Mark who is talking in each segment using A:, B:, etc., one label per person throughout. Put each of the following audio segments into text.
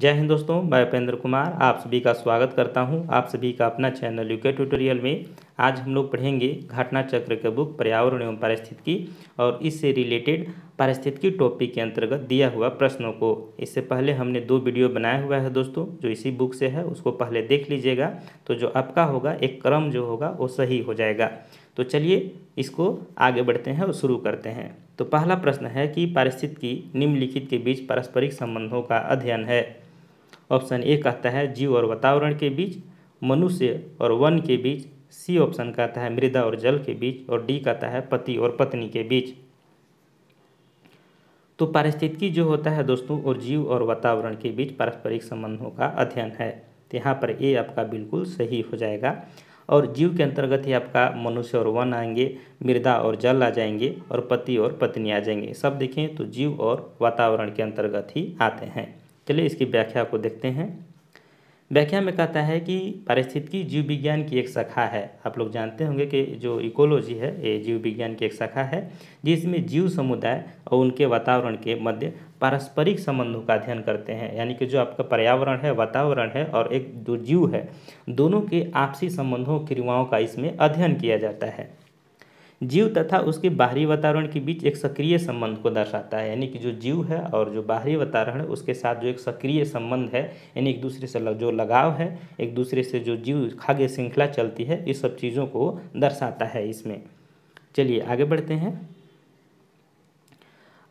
A: जय हिंद दोस्तों मैं उपेंद्र कुमार आप सभी का स्वागत करता हूं आप सभी का अपना चैनल यूके ट्यूटोरियल में आज हम लोग पढ़ेंगे घटना चक्र के बुक पर्यावरण एवं पारिस्थितिकी और इससे रिलेटेड पारिस्थितिकी टॉपिक के अंतर्गत दिया हुआ प्रश्नों को इससे पहले हमने दो वीडियो बनाया हुआ है दोस्तों जो इसी बुक से है उसको पहले देख लीजिएगा तो जो आपका होगा एक क्रम जो होगा वो सही हो जाएगा तो चलिए इसको आगे बढ़ते हैं और शुरू करते हैं तो पहला प्रश्न है कि पारिस्थितिकी निम्नलिखित के बीच पारस्परिक संबंधों का अध्ययन है ऑप्शन ए कहता है जीव और वातावरण के बीच मनुष्य और वन के बीच सी ऑप्शन कहता है मृदा और जल के बीच और डी कहता है पति और पत्नी के बीच तो पारिस्थितिकी जो होता है दोस्तों और जीव और वातावरण के बीच पारस्परिक संबंधों का अध्ययन है तो यहाँ पर ए आपका बिल्कुल सही हो जाएगा और जीव के अंतर्गत ही आपका मनुष्य और वन आएंगे मृदा और जल आ जाएंगे और पति और पत्नी आ जाएंगे सब देखें तो जीव और वातावरण के अंतर्गत ही आते हैं चलिए इसकी व्याख्या को देखते हैं व्याख्या में कहता है कि पारिस्थितिकी जीव विज्ञान की एक शाखा है आप लोग जानते होंगे कि जो इकोलॉजी है ये जीव विज्ञान की एक शाखा है जिसमें जीव समुदाय और उनके वातावरण के मध्य पारस्परिक संबंधों का अध्ययन करते हैं यानी कि जो आपका पर्यावरण है वातावरण है और एक जो जीव है दोनों के आपसी संबंधों क्रियाओं का इसमें अध्ययन किया जाता है जीव तथा उसके बाहरी वातावरण के बीच एक सक्रिय संबंध को दर्शाता है यानी कि जो जीव है और जो बाहरी वातावरण है उसके साथ जो एक सक्रिय संबंध है यानी एक दूसरे से जो लगाव है एक दूसरे से जो जीव खाद्य श्रृंखला चलती है इस सब चीज़ों को दर्शाता है इसमें चलिए आगे बढ़ते हैं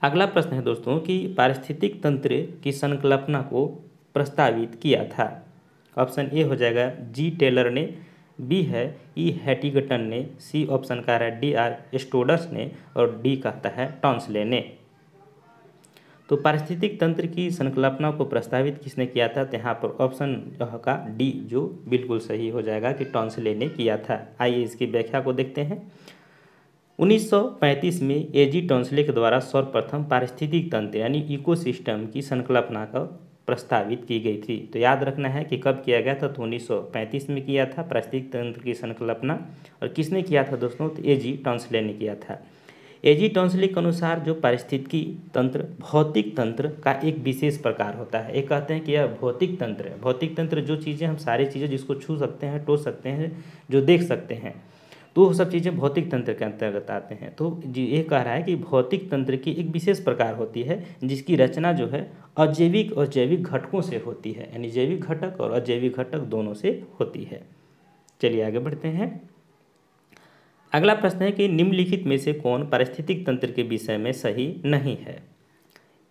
A: अगला प्रश्न है दोस्तों कि पारिस्थितिक तंत्र की संकल्पना को प्रस्तावित किया था ऑप्शन ए हो जाएगा जी टेलर ने बी है ई हैटिगटन ने सी ऑप्शन का है डी आर स्टोडस ने और डी कहता है टॉन्सले ने तो पारिस्थितिक तंत्र की संकल्पना को प्रस्तावित किसने किया था तो यहाँ पर ऑप्शन का डी जो बिल्कुल सही हो जाएगा कि टॉन्सले ने किया था आइए इसकी व्याख्या को देखते हैं 1935 में ए जी टॉन्सले के द्वारा सर्वप्रथम पारिस्थितिक तंत्र यानी इकोसिस्टम की संकल्पना का प्रस्तावित की गई थी तो याद रखना है कि कब किया गया था तो 1935 में किया था पारिस्थितिक तंत्र की संकल्पना और किसने किया था दोस्तों तो ए जी टॉन्सले ने किया था ए जी टॉन्सले के अनुसार जो पारिस्थितिकी तंत्र भौतिक तंत्र का एक विशेष प्रकार होता है ये कहते हैं कि यह भौतिक तंत्र है भौतिक तंत्र जो चीज़ें हम सारी चीज़ें जिसको छू सकते हैं टो सकते हैं जो देख सकते हैं तो वो सब चीज़ें भौतिक तंत्र के अंतर्गत आते हैं तो ये कह रहा है कि भौतिक तंत्र की एक विशेष प्रकार होती है जिसकी रचना जो है अजैविक और जैविक घटकों से होती है यानी जैविक घटक और अजैविक घटक दोनों से होती है चलिए आगे बढ़ते हैं अगला प्रश्न है कि निम्नलिखित में से कौन पारिस्थितिक तंत्र के विषय में सही नहीं है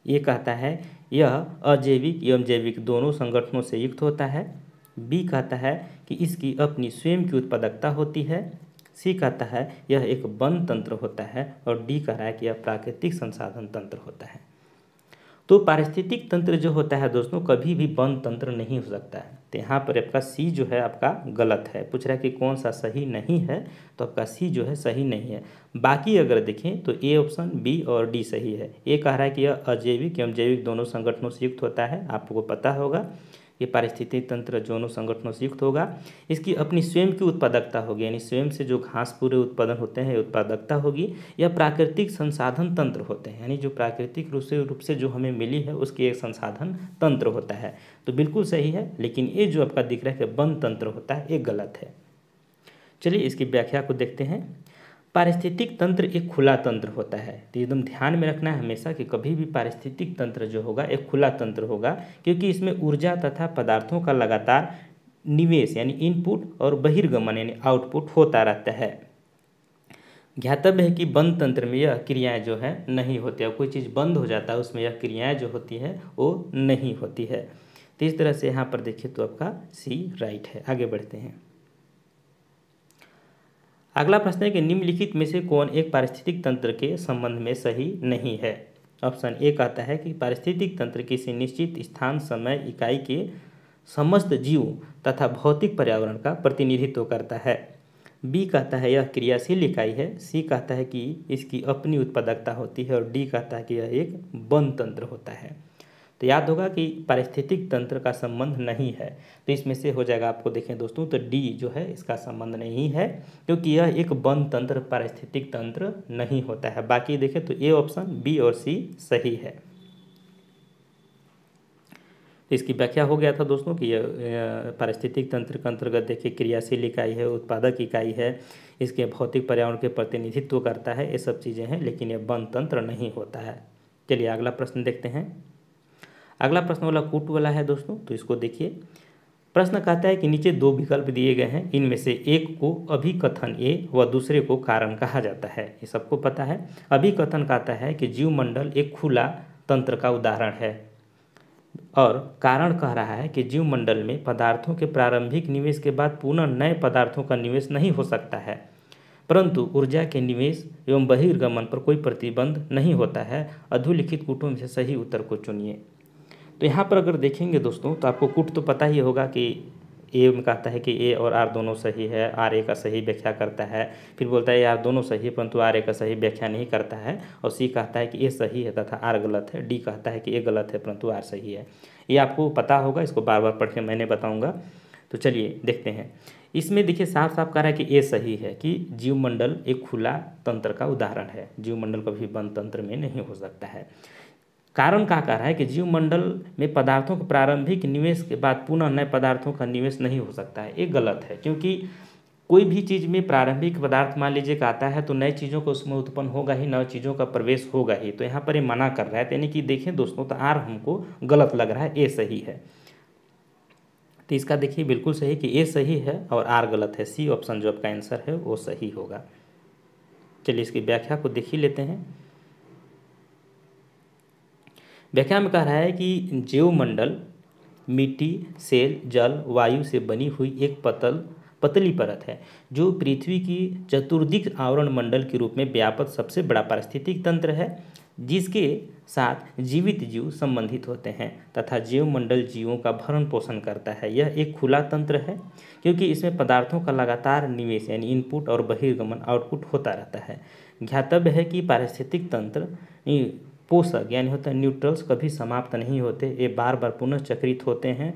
A: ये कहता है यह अजैविक एवं जैविक दोनों संगठनों से युक्त होता है बी कहता है कि इसकी अपनी स्वयं की उत्पादकता होती है सी कहता है यह एक वन तंत्र होता है और डी कह रहा है कि यह प्राकृतिक संसाधन तंत्र होता है तो पारिस्थितिक तंत्र जो होता है दोस्तों कभी भी वन तंत्र नहीं हो सकता है तो यहाँ पर आपका सी जो है आपका गलत है पूछ रहा है कि कौन सा सही नहीं है तो आपका सी जो है सही नहीं है बाकी अगर देखें तो ए ऑप्शन बी और डी सही है ए कह रहा है कि यह अजैविक एवं जैविक दोनों संगठनों से युक्त होता है आपको पता होगा ये पारिस्थितिक तंत्र जोनों संगठनों से युक्त होगा इसकी अपनी स्वयं की उत्पादकता होगी यानी स्वयं से जो घास पूरे उत्पादन होते हैं उत्पादकता होगी या प्राकृतिक संसाधन तंत्र होते हैं यानी जो प्राकृतिक रूप से रूप से जो हमें मिली है उसकी एक संसाधन तंत्र होता है तो बिल्कुल सही है लेकिन ये जो आपका दिख रहा है कि बंद तंत्र होता है ये गलत है चलिए इसकी व्याख्या को देखते हैं पारिस्थितिक तंत्र एक खुला तंत्र होता है तो एकदम ध्यान में रखना है हमेशा कि कभी भी पारिस्थितिक तंत्र जो होगा एक खुला तंत्र होगा क्योंकि इसमें ऊर्जा तथा पदार्थों का लगातार निवेश यानी इनपुट और बहिर्गमन यानी आउटपुट होता रहता है ज्ञातव्य है कि बंद तंत्र में यह क्रियाएं जो है नहीं होती है कोई चीज़ बंद हो जाता है उसमें यह क्रियाएं जो होती है वो नहीं होती है तो इस तरह से यहाँ पर देखिए तो आपका सी राइट है आगे बढ़ते हैं अगला प्रश्न है कि निम्नलिखित में से कौन एक पारिस्थितिक तंत्र के संबंध में सही नहीं है ऑप्शन ए कहता है कि पारिस्थितिक तंत्र किसी निश्चित स्थान समय इकाई के समस्त जीव तथा भौतिक पर्यावरण का प्रतिनिधित्व करता है बी कहता है यह क्रियाशील इकाई है सी कहता है कि इसकी अपनी उत्पादकता होती है और डी कहता है कि यह एक बंद तंत्र होता है तो याद होगा कि पारिस्थितिक तंत्र का संबंध नहीं है तो इसमें से हो जाएगा आपको देखें दोस्तों तो डी जो है इसका संबंध नहीं है क्योंकि यह एक वन तंत्र पारिस्थितिक तंत्र नहीं होता है बाकी देखें तो ए ऑप्शन बी और सी सही है इसकी व्याख्या हो गया था दोस्तों कि यह पारिस्थितिक तंत्र के अंतर्गत देखिए क्रियाशील इकाई है उत्पादक इकाई है इसके भौतिक पर्यावरण के प्रतिनिधित्व करता है ये सब चीज़ें हैं लेकिन यह वन तंत्र नहीं होता है चलिए अगला प्रश्न देखते हैं अगला प्रश्न वाला कूट वाला है दोस्तों तो इसको देखिए प्रश्न कहता है कि नीचे दो विकल्प दिए गए हैं इनमें से एक को अभिकथन ए व दूसरे को कारण कहा जाता है ये सबको पता है अभिकथन कहता है कि जीव मंडल एक खुला तंत्र का उदाहरण है और कारण कह रहा है कि जीव मंडल में पदार्थों के प्रारंभिक निवेश के बाद पुनः नए पदार्थों का निवेश नहीं हो सकता है परंतु ऊर्जा के निवेश एवं बहिर्गमन पर कोई प्रतिबंध नहीं होता है अधोलिखित कुटुंब से सही उत्तर को चुनिए तो यहाँ पर अगर देखेंगे दोस्तों तो आपको कुट तो पता ही होगा कि ए में कहता है कि ए और आर दोनों सही है आर ए का सही व्याख्या करता है फिर बोलता है आर दोनों सही है परंतु आर ए का सही व्याख्या नहीं करता है और सी कहता है कि ए सही है तथा आर गलत है डी कहता है कि ए गलत है परंतु आर सही है ये आपको पता होगा इसको बार बार पढ़ के मैंने बताऊँगा तो चलिए देखते हैं इसमें देखिए साफ साफ कह रहा है कि ए सही है कि जीवमंडल एक खुला तंत्र का उदाहरण है जीवमंडल कभी बंद तंत्र में नहीं हो सकता है कारण कहा कह रहा है कि जीव मंडल में पदार्थों के प्रारंभिक निवेश के बाद पुनः नए पदार्थों का निवेश नहीं हो सकता है ये गलत है क्योंकि कोई भी चीज़ में प्रारंभिक पदार्थ मान लीजिए आता है तो नए चीज़ों का उसमें उत्पन्न होगा ही नए चीज़ों का प्रवेश होगा ही तो यहाँ पर ये मना कर रहा है तो यानी कि देखें दोस्तों तो आर हमको गलत लग रहा है ए सही है तो इसका देखिए बिल्कुल सही कि ए सही है और आर गलत है सी ऑप्शन जो आपका आंसर है वो सही होगा चलिए इसकी व्याख्या को देख ही लेते हैं व्याख्या में कह रहा है कि मंडल मिट्टी सेल जल वायु से बनी हुई एक पतल पतली परत है जो पृथ्वी की चतुर्दिक आवरण मंडल के रूप में व्यापक सबसे बड़ा पारिस्थितिक तंत्र है जिसके साथ जीवित जीव संबंधित होते हैं तथा मंडल जीवों का भरण पोषण करता है यह एक खुला तंत्र है क्योंकि इसमें पदार्थों का लगातार निवेश यानी इनपुट और बहिर्गमन आउटपुट होता रहता है ज्ञातव्य है कि पारिस्थितिक तंत्र पोषक यानी होता है न्यूट्रल्स कभी समाप्त नहीं होते ये बार बार पुनः चक्रित होते हैं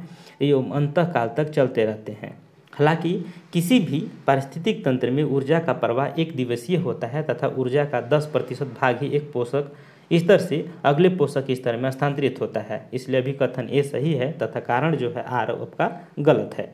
A: एवं अंतकाल तक चलते रहते हैं हालांकि किसी भी पारिस्थितिक तंत्र में ऊर्जा का प्रवाह एक दिवसीय होता है तथा ऊर्जा का दस प्रतिशत भाग ही एक पोषक स्तर से अगले पोषक स्तर में स्थानांतरित होता है इसलिए अभी कथन ए सही है तथा कारण जो है आर आपका गलत है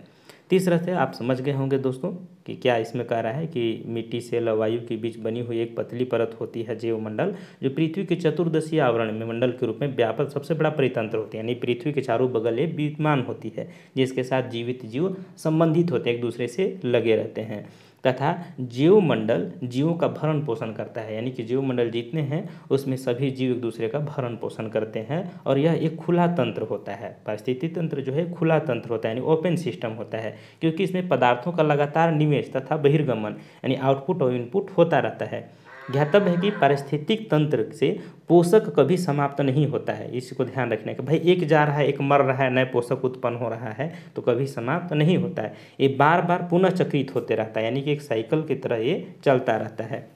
A: तीसरा से आप समझ गए होंगे दोस्तों कि क्या इसमें कह रहा है कि मिट्टी से लवायु के बीच बनी हुई एक पतली परत होती है जीव मंडल जो पृथ्वी के चतुर्दशीय आवरण में मंडल के रूप में व्यापक सबसे बड़ा परितंत्र होती है यानी पृथ्वी के चारों बगल ये विद्यमान होती है जिसके साथ जीवित जीव संबंधित होते हैं एक दूसरे से लगे रहते हैं तथा जीव मंडल जीवों का भरण पोषण करता है यानी कि जीव मंडल जितने हैं उसमें सभी जीव एक दूसरे का भरण पोषण करते हैं और यह एक खुला तंत्र होता है परिस्थिति तंत्र जो है खुला तंत्र होता है यानी ओपन सिस्टम होता है क्योंकि इसमें पदार्थों का लगातार निवेश तथा बहिर्गमन यानी आउटपुट और इनपुट होता रहता है ज्ञातव्य है कि पारिस्थितिक तंत्र से पोषक कभी समाप्त नहीं होता है इसको ध्यान रखने का भाई एक जा रहा है एक मर रहा है नए पोषक उत्पन्न हो रहा है तो कभी समाप्त नहीं होता है ये बार बार पुनः चक्रित होते रहता है यानी कि एक साइकिल की तरह ये चलता रहता है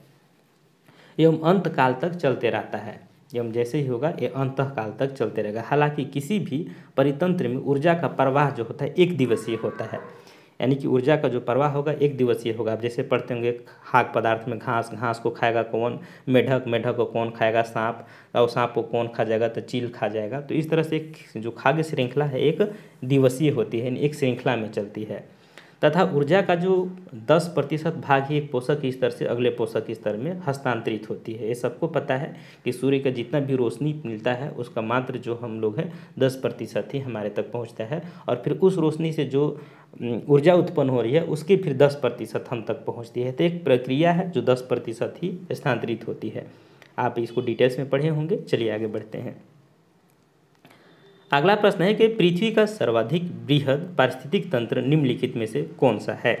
A: एवं अंत काल तक चलते रहता है एवं जैसे ही होगा ये अंतकाल तक चलते रहेगा हालांकि किसी भी परितंत्र में ऊर्जा का प्रवाह जो होता है एक दिवसीय होता है यानी कि ऊर्जा का जो प्रवाह होगा एक दिवसीय होगा आप जैसे पढ़ते होंगे खाक पदार्थ में घास घास को खाएगा कौन मेढक मेढक को कौन खाएगा सांप और सांप को कौन खा जाएगा तो चील खा जाएगा तो इस तरह से एक जो खाद्य श्रृंखला है एक दिवसीय होती है एक श्रृंखला में चलती है तथा ऊर्जा का जो दस प्रतिशत भाग ही एक पोषक स्तर से अगले पोषक स्तर में हस्तांतरित होती है ये सबको पता है कि सूर्य का जितना भी रोशनी मिलता है उसका मात्र जो हम लोग हैं दस प्रतिशत ही हमारे तक पहुंचता है और फिर उस रोशनी से जो ऊर्जा उत्पन्न हो रही है उसकी फिर दस प्रतिशत हम तक पहुँचती है तो एक प्रक्रिया है जो दस प्रतिशत ही स्थानांतरित होती है आप इसको डिटेल्स में पढ़े होंगे चलिए आगे बढ़ते हैं अगला प्रश्न है कि पृथ्वी का सर्वाधिक बृहद पारिस्थितिक तंत्र निम्नलिखित में से कौन सा है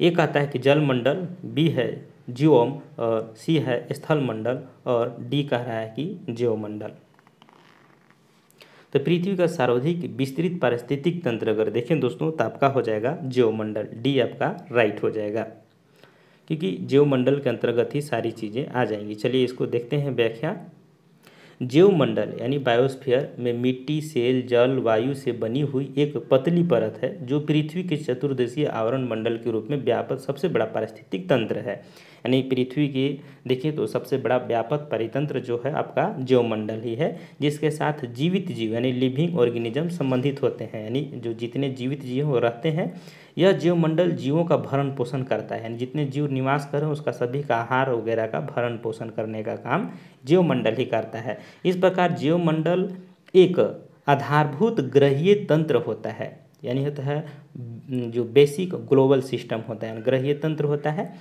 A: ये कहता है कि जलमंडल बी है जीओम और सी है स्थल मंडल और डी कह रहा है कि जीवमंडल तो पृथ्वी का सर्वाधिक विस्तृत पारिस्थितिक तंत्र अगर देखें दोस्तों तो आपका हो जाएगा जीवमंडल डी आपका राइट हो जाएगा क्योंकि जीवमंडल के अंतर्गत ही सारी चीज़ें आ जाएंगी चलिए इसको देखते हैं व्याख्या मंडल यानी बायोस्फीयर में मिट्टी सेल जल वायु से बनी हुई एक पतली परत है जो पृथ्वी के चतुर्दशीय आवरण मंडल के रूप में व्यापक सबसे बड़ा पारिस्थितिक तंत्र है यानी पृथ्वी की देखिए तो सबसे बड़ा व्यापक परितंत्र जो है आपका जीवमंडल ही है जिसके साथ जीवित जीव यानी लिविंग ऑर्गेनिज्म संबंधित होते हैं यानी जो जितने जीवित जीव वो रहते हैं यह जीवमंडल जीवों का भरण पोषण करता है जितने जीव निवास करें उसका सभी का आहार वगैरह का भरण पोषण करने का काम जीवमंडल ही करता है इस प्रकार जीवमंडल एक आधारभूत ग्रहीय तंत्र होता है यानी होता है जो बेसिक ग्लोबल सिस्टम होता है ग्रहीय तंत्र होता है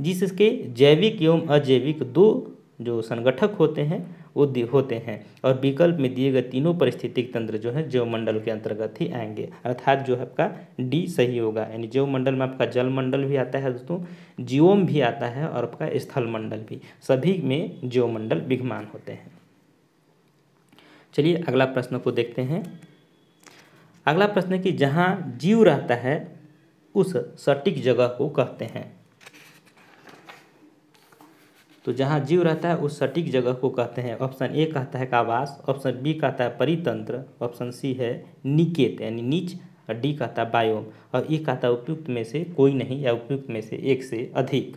A: जिसके जैविक एवं अजैविक दो जो संगठक होते हैं वो होते हैं और विकल्प में दिए गए तीनों परिस्थितिक तंत्र जो है जैवमंडल के अंतर्गत ही आएंगे अर्थात जो है आपका डी सही होगा यानी जैवमंडल में आपका जल मंडल भी आता है दोस्तों जीवोम भी आता है और आपका स्थल मंडल भी सभी में जैवमंडल विघमान होते हैं चलिए अगला प्रश्न को देखते हैं अगला प्रश्न कि जहाँ जीव रहता है उस सटीक जगह को कहते हैं तो जहाँ जीव रहता है उस सटीक जगह को कहते हैं ऑप्शन ए कहता है कावास ऑप्शन बी कहता है परितंत्र ऑप्शन सी है निकेत यानी नीच और डी कहता है बायोम और ई कहता है उपयुक्त में से कोई नहीं या उपयुक्त में से एक से अधिक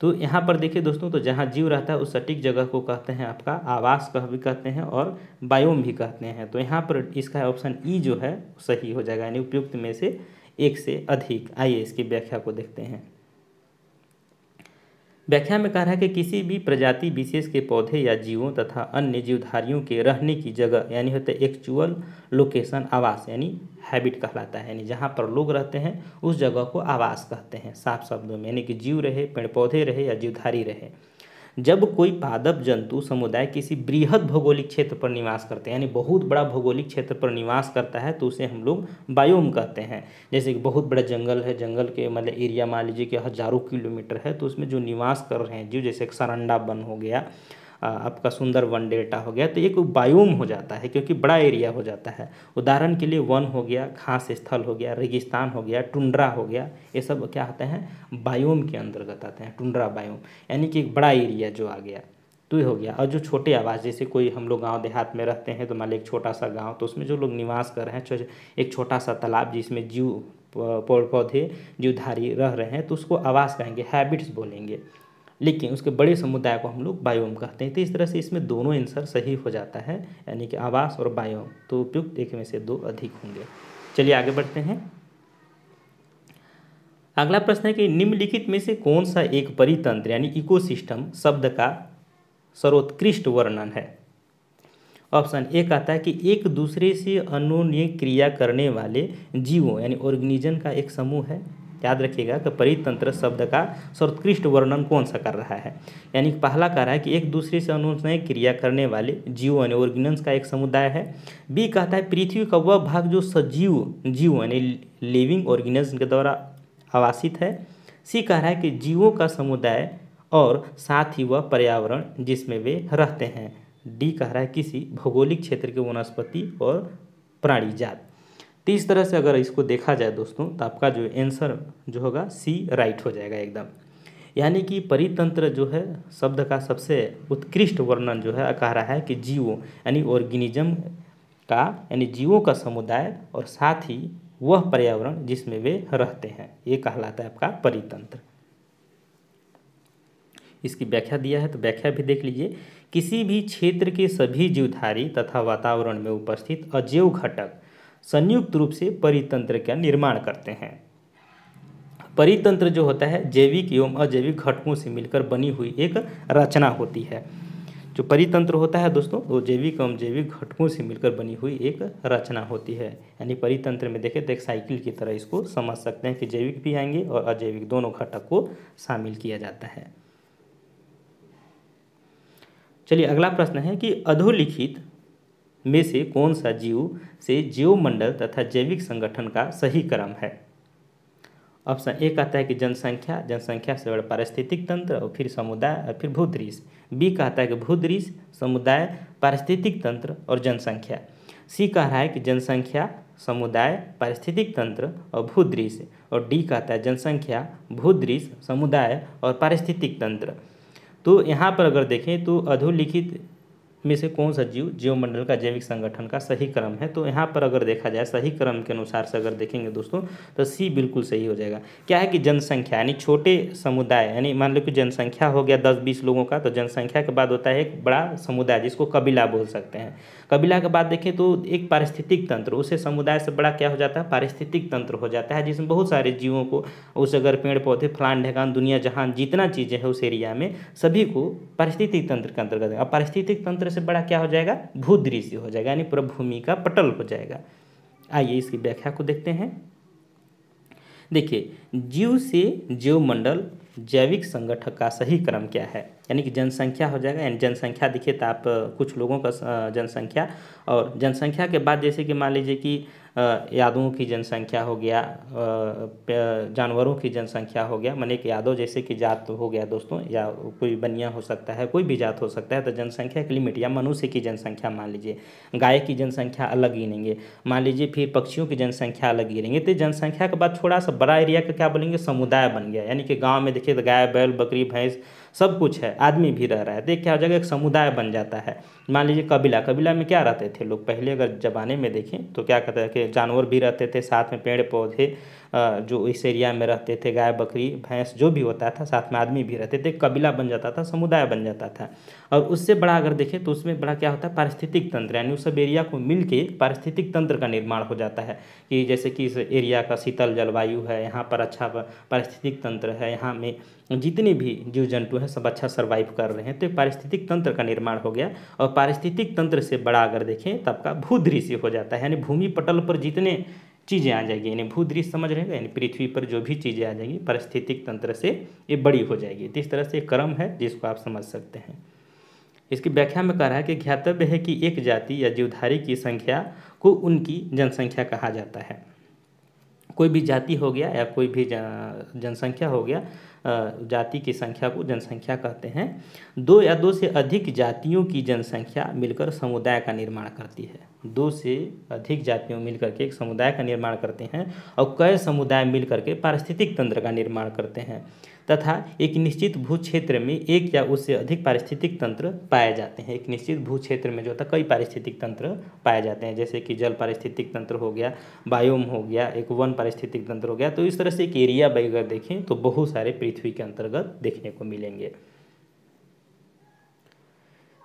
A: तो यहाँ पर देखिए दोस्तों तो जहाँ जीव रहता है उस सटीक जगह को कहते हैं आपका आवास कह भी कहते हैं और बायोम भी कहते हैं तो यहाँ पर इसका ऑप्शन ई जो है सही हो जाएगा यानी उपयुक्त में से एक से अधिक आइए इसकी व्याख्या को देखते हैं व्याख्या में कह रहा है कि किसी भी प्रजाति विशेष के पौधे या जीवों तथा अन्य जीवधारियों के रहने की जगह यानी होता है एक्चुअल लोकेशन आवास यानी हैबिट कहलाता है यानी जहाँ पर लोग रहते हैं उस जगह को आवास कहते हैं साफ शब्दों में यानी कि जीव रहे पेड़ पौधे रहे या जीवधारी रहे जब कोई पादप जंतु समुदाय किसी बृहद भौगोलिक क्षेत्र पर निवास करते हैं यानी बहुत बड़ा भौगोलिक क्षेत्र पर निवास करता है तो उसे हम लोग बायोम कहते हैं जैसे कि बहुत बड़ा जंगल है जंगल के मतलब एरिया मान लीजिए कि हज़ारों किलोमीटर है तो उसमें जो निवास कर रहे हैं जीव जैसे एक सरंडा बन हो गया आपका सुंदर वन डेल्टा हो गया तो एक बायोम हो जाता है क्योंकि बड़ा एरिया हो जाता है उदाहरण के लिए वन हो गया घास स्थल हो गया रेगिस्तान हो गया टुंड्रा हो गया ये सब क्या आते हैं बायोम के अंतर्गत आते हैं टुंड्रा बायोम यानी कि एक बड़ा एरिया जो आ गया तो ये हो गया और जो छोटे आवास जैसे कोई हम लोग गांव देहात में रहते हैं तो मान लीजिए एक छोटा सा गांव तो उसमें जो लोग निवास कर रहे हैं एक छोटा सा तालाब जिसमें जीव पौधे जीवधारी रह रहे हैं तो उसको आवास कहेंगे हैबिट्स बोलेंगे लेकिन उसके बड़े समुदाय को हम लोग बायोम कहते हैं तो इस तरह से इसमें दोनों आंसर सही हो जाता है यानी कि आवास और बायोम तो उपयुक्त एक में से दो अधिक होंगे चलिए आगे बढ़ते हैं अगला प्रश्न है कि निम्नलिखित में से कौन सा एक परितंत्र यानी इकोसिस्टम शब्द का सर्वोत्कृष्ट वर्णन है ऑप्शन एक आता है कि एक दूसरे से अनोन्य क्रिया करने वाले जीवों यानी ऑर्गेनिजन का एक समूह है याद रखिएगा कि परितंत्र शब्द का सर्वोत्कृष्ट वर्णन कौन सा कर रहा है यानी पहला कह रहा है कि एक दूसरे से अनुसय क्रिया करने वाले जीव यानी ऑर्गिनन्स का एक समुदाय है बी कहता है पृथ्वी का वह भाग जो सजीव जीव यानी लिविंग ऑर्गिनन्स के द्वारा आवासित है सी कह रहा है कि जीवों का समुदाय और साथ ही वह पर्यावरण जिसमें वे रहते हैं डी कह रहा है किसी भौगोलिक क्षेत्र के वनस्पति और प्राणी जात तो इस तरह से अगर इसको देखा जाए दोस्तों तो आपका जो आंसर जो होगा सी राइट हो जाएगा एकदम यानी कि परितंत्र जो है शब्द का सबसे उत्कृष्ट वर्णन जो है कह रहा है कि जीवो यानी ऑर्गेनिज्म का यानी जीवों का समुदाय और साथ ही वह पर्यावरण जिसमें वे रहते हैं ये कहलाता है आपका परितंत्र इसकी व्याख्या दिया है तो व्याख्या भी देख लीजिए किसी भी क्षेत्र के सभी जीवधारी तथा वातावरण में उपस्थित अजैव घटक संयुक्त रूप से परितंत्र का निर्माण करते हैं परितंत्र जो होता है जैविक एवं अजैविक घटकों से मिलकर बनी हुई एक रचना होती है जो परितंत्र होता है दोस्तों वो जैविक एवं जैविक घटकों से मिलकर बनी हुई एक रचना होती है यानी परितंत्र में देखें तो एक साइकिल की तरह इसको समझ सकते हैं कि जैविक भी आएंगे और अजैविक दोनों घटक को शामिल किया जाता है चलिए अगला प्रश्न है कि अधोलिखित में से कौन सा जीव से जीवमंडल तथा जैविक संगठन का सही क्रम है ऑप्शन ए कहता है कि जनसंख्या जनसंख्या से बड़ा पारिस्थितिक तंत्र और फिर समुदाय और फिर भूदृश बी कहता है कि भूदृश समुदाय पारिस्थितिक तंत्र और जनसंख्या सी कह रहा है कि जनसंख्या समुदाय पारिस्थितिक तंत्र और भूदृश और डी कहता है जनसंख्या भूदृश समुदाय और पारिस्थितिक तंत्र तो यहाँ पर अगर देखें तो अधोलिखित में से कौन सा जीव जीवमंडल का जैविक संगठन का सही क्रम है तो यहाँ पर अगर देखा जाए सही क्रम के अनुसार से अगर देखेंगे दोस्तों तो सी बिल्कुल सही हो जाएगा क्या है कि जनसंख्या यानी छोटे समुदाय यानी मान लो कि जनसंख्या हो गया दस बीस लोगों का तो जनसंख्या के बाद होता है एक बड़ा समुदाय जिसको कबीला बोल सकते हैं कबीला के बाद देखें तो एक पारिस्थितिक तंत्र उसे समुदाय से बड़ा क्या हो जाता है पारिस्थितिक तंत्र हो जाता है जिसमें बहुत सारे जीवों को उस अगर पेड़ पौधे फलान ढेकान दुनिया जहान जितना चीज़ें हैं उस एरिया में सभी को पारिस्थितिक तंत्र के अंतर्गत अब पारिस्थितिक तंत्र से बड़ा क्या हो जाएगा भूदृश्य हो जाएगा यानी पूरा भूमि का पटल हो जाएगा आइए इसकी व्याख्या को देखते हैं देखिए जीव से जीव मंडल जैविक संगठक का सही क्रम क्या है यानी कि जनसंख्या हो जाएगा यानी जनसंख्या दिखे तो आप कुछ लोगों का जनसंख्या और जनसंख्या के बाद जैसे कि मान लीजिए कि यादवों की जनसंख्या हो गया जानवरों की जनसंख्या हो गया मन एक यादव जैसे कि जात हो गया दोस्तों या कोई बनिया हो सकता है कोई भी जात हो सकता है तो जनसंख्या की लिमिट या मनुष्य की जनसंख्या मान लीजिए गाय की जनसंख्या अलग ही नहीं मान लीजिए फिर पक्षियों की जनसंख्या अलग ही रहेंगे तो जनसंख्या के बाद थोड़ा सा बड़ा एरिया का क्या बोलेंगे समुदाय बन गया यानी कि गाँव में देखिए तो गाय बैल बकरी भैंस सब कुछ है आदमी भी रह रहा है देख क्या हो जाएगा एक समुदाय बन जाता है मान लीजिए कबीला कबीला में क्या रहते थे लोग पहले अगर ज़माने में देखें तो क्या कहते हैं कि जानवर भी रहते थे साथ में पेड़ पौधे जो इस एरिया में रहते थे गाय बकरी भैंस जो भी होता था साथ में आदमी भी रहते थे कबीला बन जाता था समुदाय बन जाता था और उससे बड़ा अगर देखें तो उसमें बड़ा क्या होता है पारिस्थितिक तंत्र यानी उस सब एरिया को मिल पारिस्थितिक तंत्र का निर्माण हो जाता है कि जैसे कि इस एरिया का शीतल जलवायु है यहाँ पर अच्छा पारिस्थितिक तंत्र है यहाँ में जितने भी जीव जंतु हैं सब अच्छा सर्वाइव कर रहे हैं तो पारिस्थितिक तंत्र का निर्माण हो गया और पारिस्थितिक तंत्र से बड़ा अगर देखें तब का भूदृश्य हो जाता है यानी भूमि पटल पर जितने चीज़ें आ जाएगी यानी भूदृश्य समझ रहेगा यानी पृथ्वी पर जो भी चीज़ें आ जाएंगी पारिस्थितिक तंत्र से ये बड़ी हो जाएगी तो इस तरह से क्रम है जिसको आप समझ सकते हैं इसकी व्याख्या में कह रहा है कि ज्ञातव्य है कि एक जाति या जीवधारी की संख्या को उनकी जनसंख्या कहा जाता है कोई भी जाति हो गया या कोई भी जनसंख्या हो गया जाति की संख्या को जनसंख्या कहते हैं दो या दो से अधिक जातियों की जनसंख्या मिलकर समुदाय का निर्माण करती है दो से अधिक जातियों मिलकर के एक समुदाय का निर्माण करते हैं और कई समुदाय मिलकर के पारिस्थितिक तंत्र का निर्माण करते हैं तथा एक निश्चित भू क्षेत्र में एक या उससे अधिक पारिस्थितिक तंत्र पाए जाते हैं एक निश्चित भू क्षेत्र में जो होता है कई पारिस्थितिक तंत्र पाए जाते हैं जैसे कि जल पारिस्थितिक तंत्र हो गया बायोम हो गया एक वन पारिस्थितिक तंत्र हो गया तो इस तरह से एक एरिया बाई देखें तो बहुत सारे पृथ्वी के अंतर्गत देखने को मिलेंगे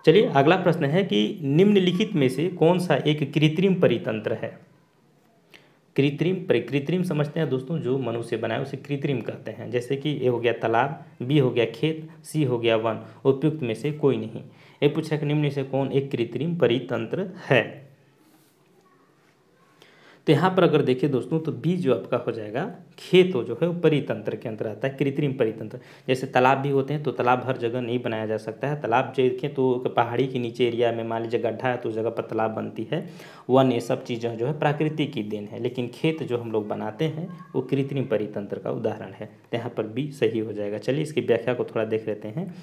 A: चलिए अगला प्रश्न है कि निम्नलिखित में से कौन सा एक कृत्रिम परितंत्र है कृत्रिम प्रकृत्रिम समझते हैं दोस्तों जो मनुष्य बनाए उसे कृत्रिम कहते हैं जैसे कि ए हो गया तालाब बी हो गया खेत सी हो गया वन उपयुक्त में से कोई नहीं ये पूछा कि निम्न से कौन एक कृत्रिम परितंत्र है तो यहाँ पर अगर देखिए दोस्तों तो बीज जो आपका हो जाएगा खेत हो जो है वो परितंत्र के अंदर आता है कृत्रिम परितंत्र जैसे तालाब भी होते हैं तो तालाब हर जगह नहीं बनाया जा सकता है तालाब देखें तो पहाड़ी के नीचे एरिया में मान लीजिए गड्ढा है तो उस जगह पर तालाब बनती है वन ये सब चीज़ें जो है प्राकृतिक की देन है लेकिन खेत जो हम लोग बनाते हैं वो कृत्रिम परितंत्र का उदाहरण है तो यहाँ पर बी सही हो जाएगा चलिए इसकी व्याख्या को थोड़ा देख लेते हैं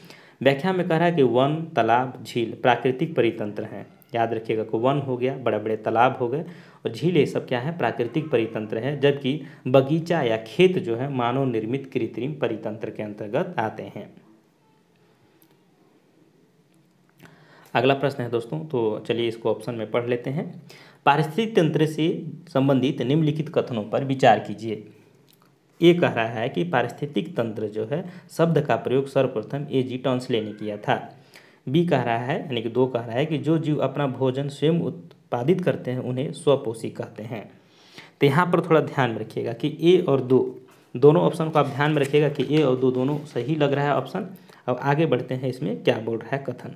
A: व्याख्या में कह रहा है कि वन तालाब झील प्राकृतिक परितंत्र हैं याद रखिएगा को वन हो गया बड़े बड़े तालाब हो गए और झीलें सब क्या है प्राकृतिक परितंत्र हैं जबकि बगीचा या खेत जो है मानव निर्मित कृत्रिम परितंत्र के अंतर्गत आते हैं अगला प्रश्न है दोस्तों तो चलिए इसको ऑप्शन में पढ़ लेते हैं पारिस्थितिक तंत्र से संबंधित निम्नलिखित कथनों पर विचार कीजिए ये कह रहा है कि पारिस्थितिक तंत्र जो है शब्द का प्रयोग सर्वप्रथम ए जी टॉन्सले ने किया था बी कह रहा है यानी कि दो कह रहा है कि जो जीव अपना भोजन स्वयं उत्पादित करते हैं उन्हें स्वपोषी कहते हैं तो यहाँ पर थोड़ा ध्यान में रखिएगा कि ए और दो दोनों ऑप्शन को आप ध्यान में रखिएगा कि ए और दो दोनों सही लग रहा है ऑप्शन अब आगे बढ़ते हैं इसमें क्या बोल रहा है कथन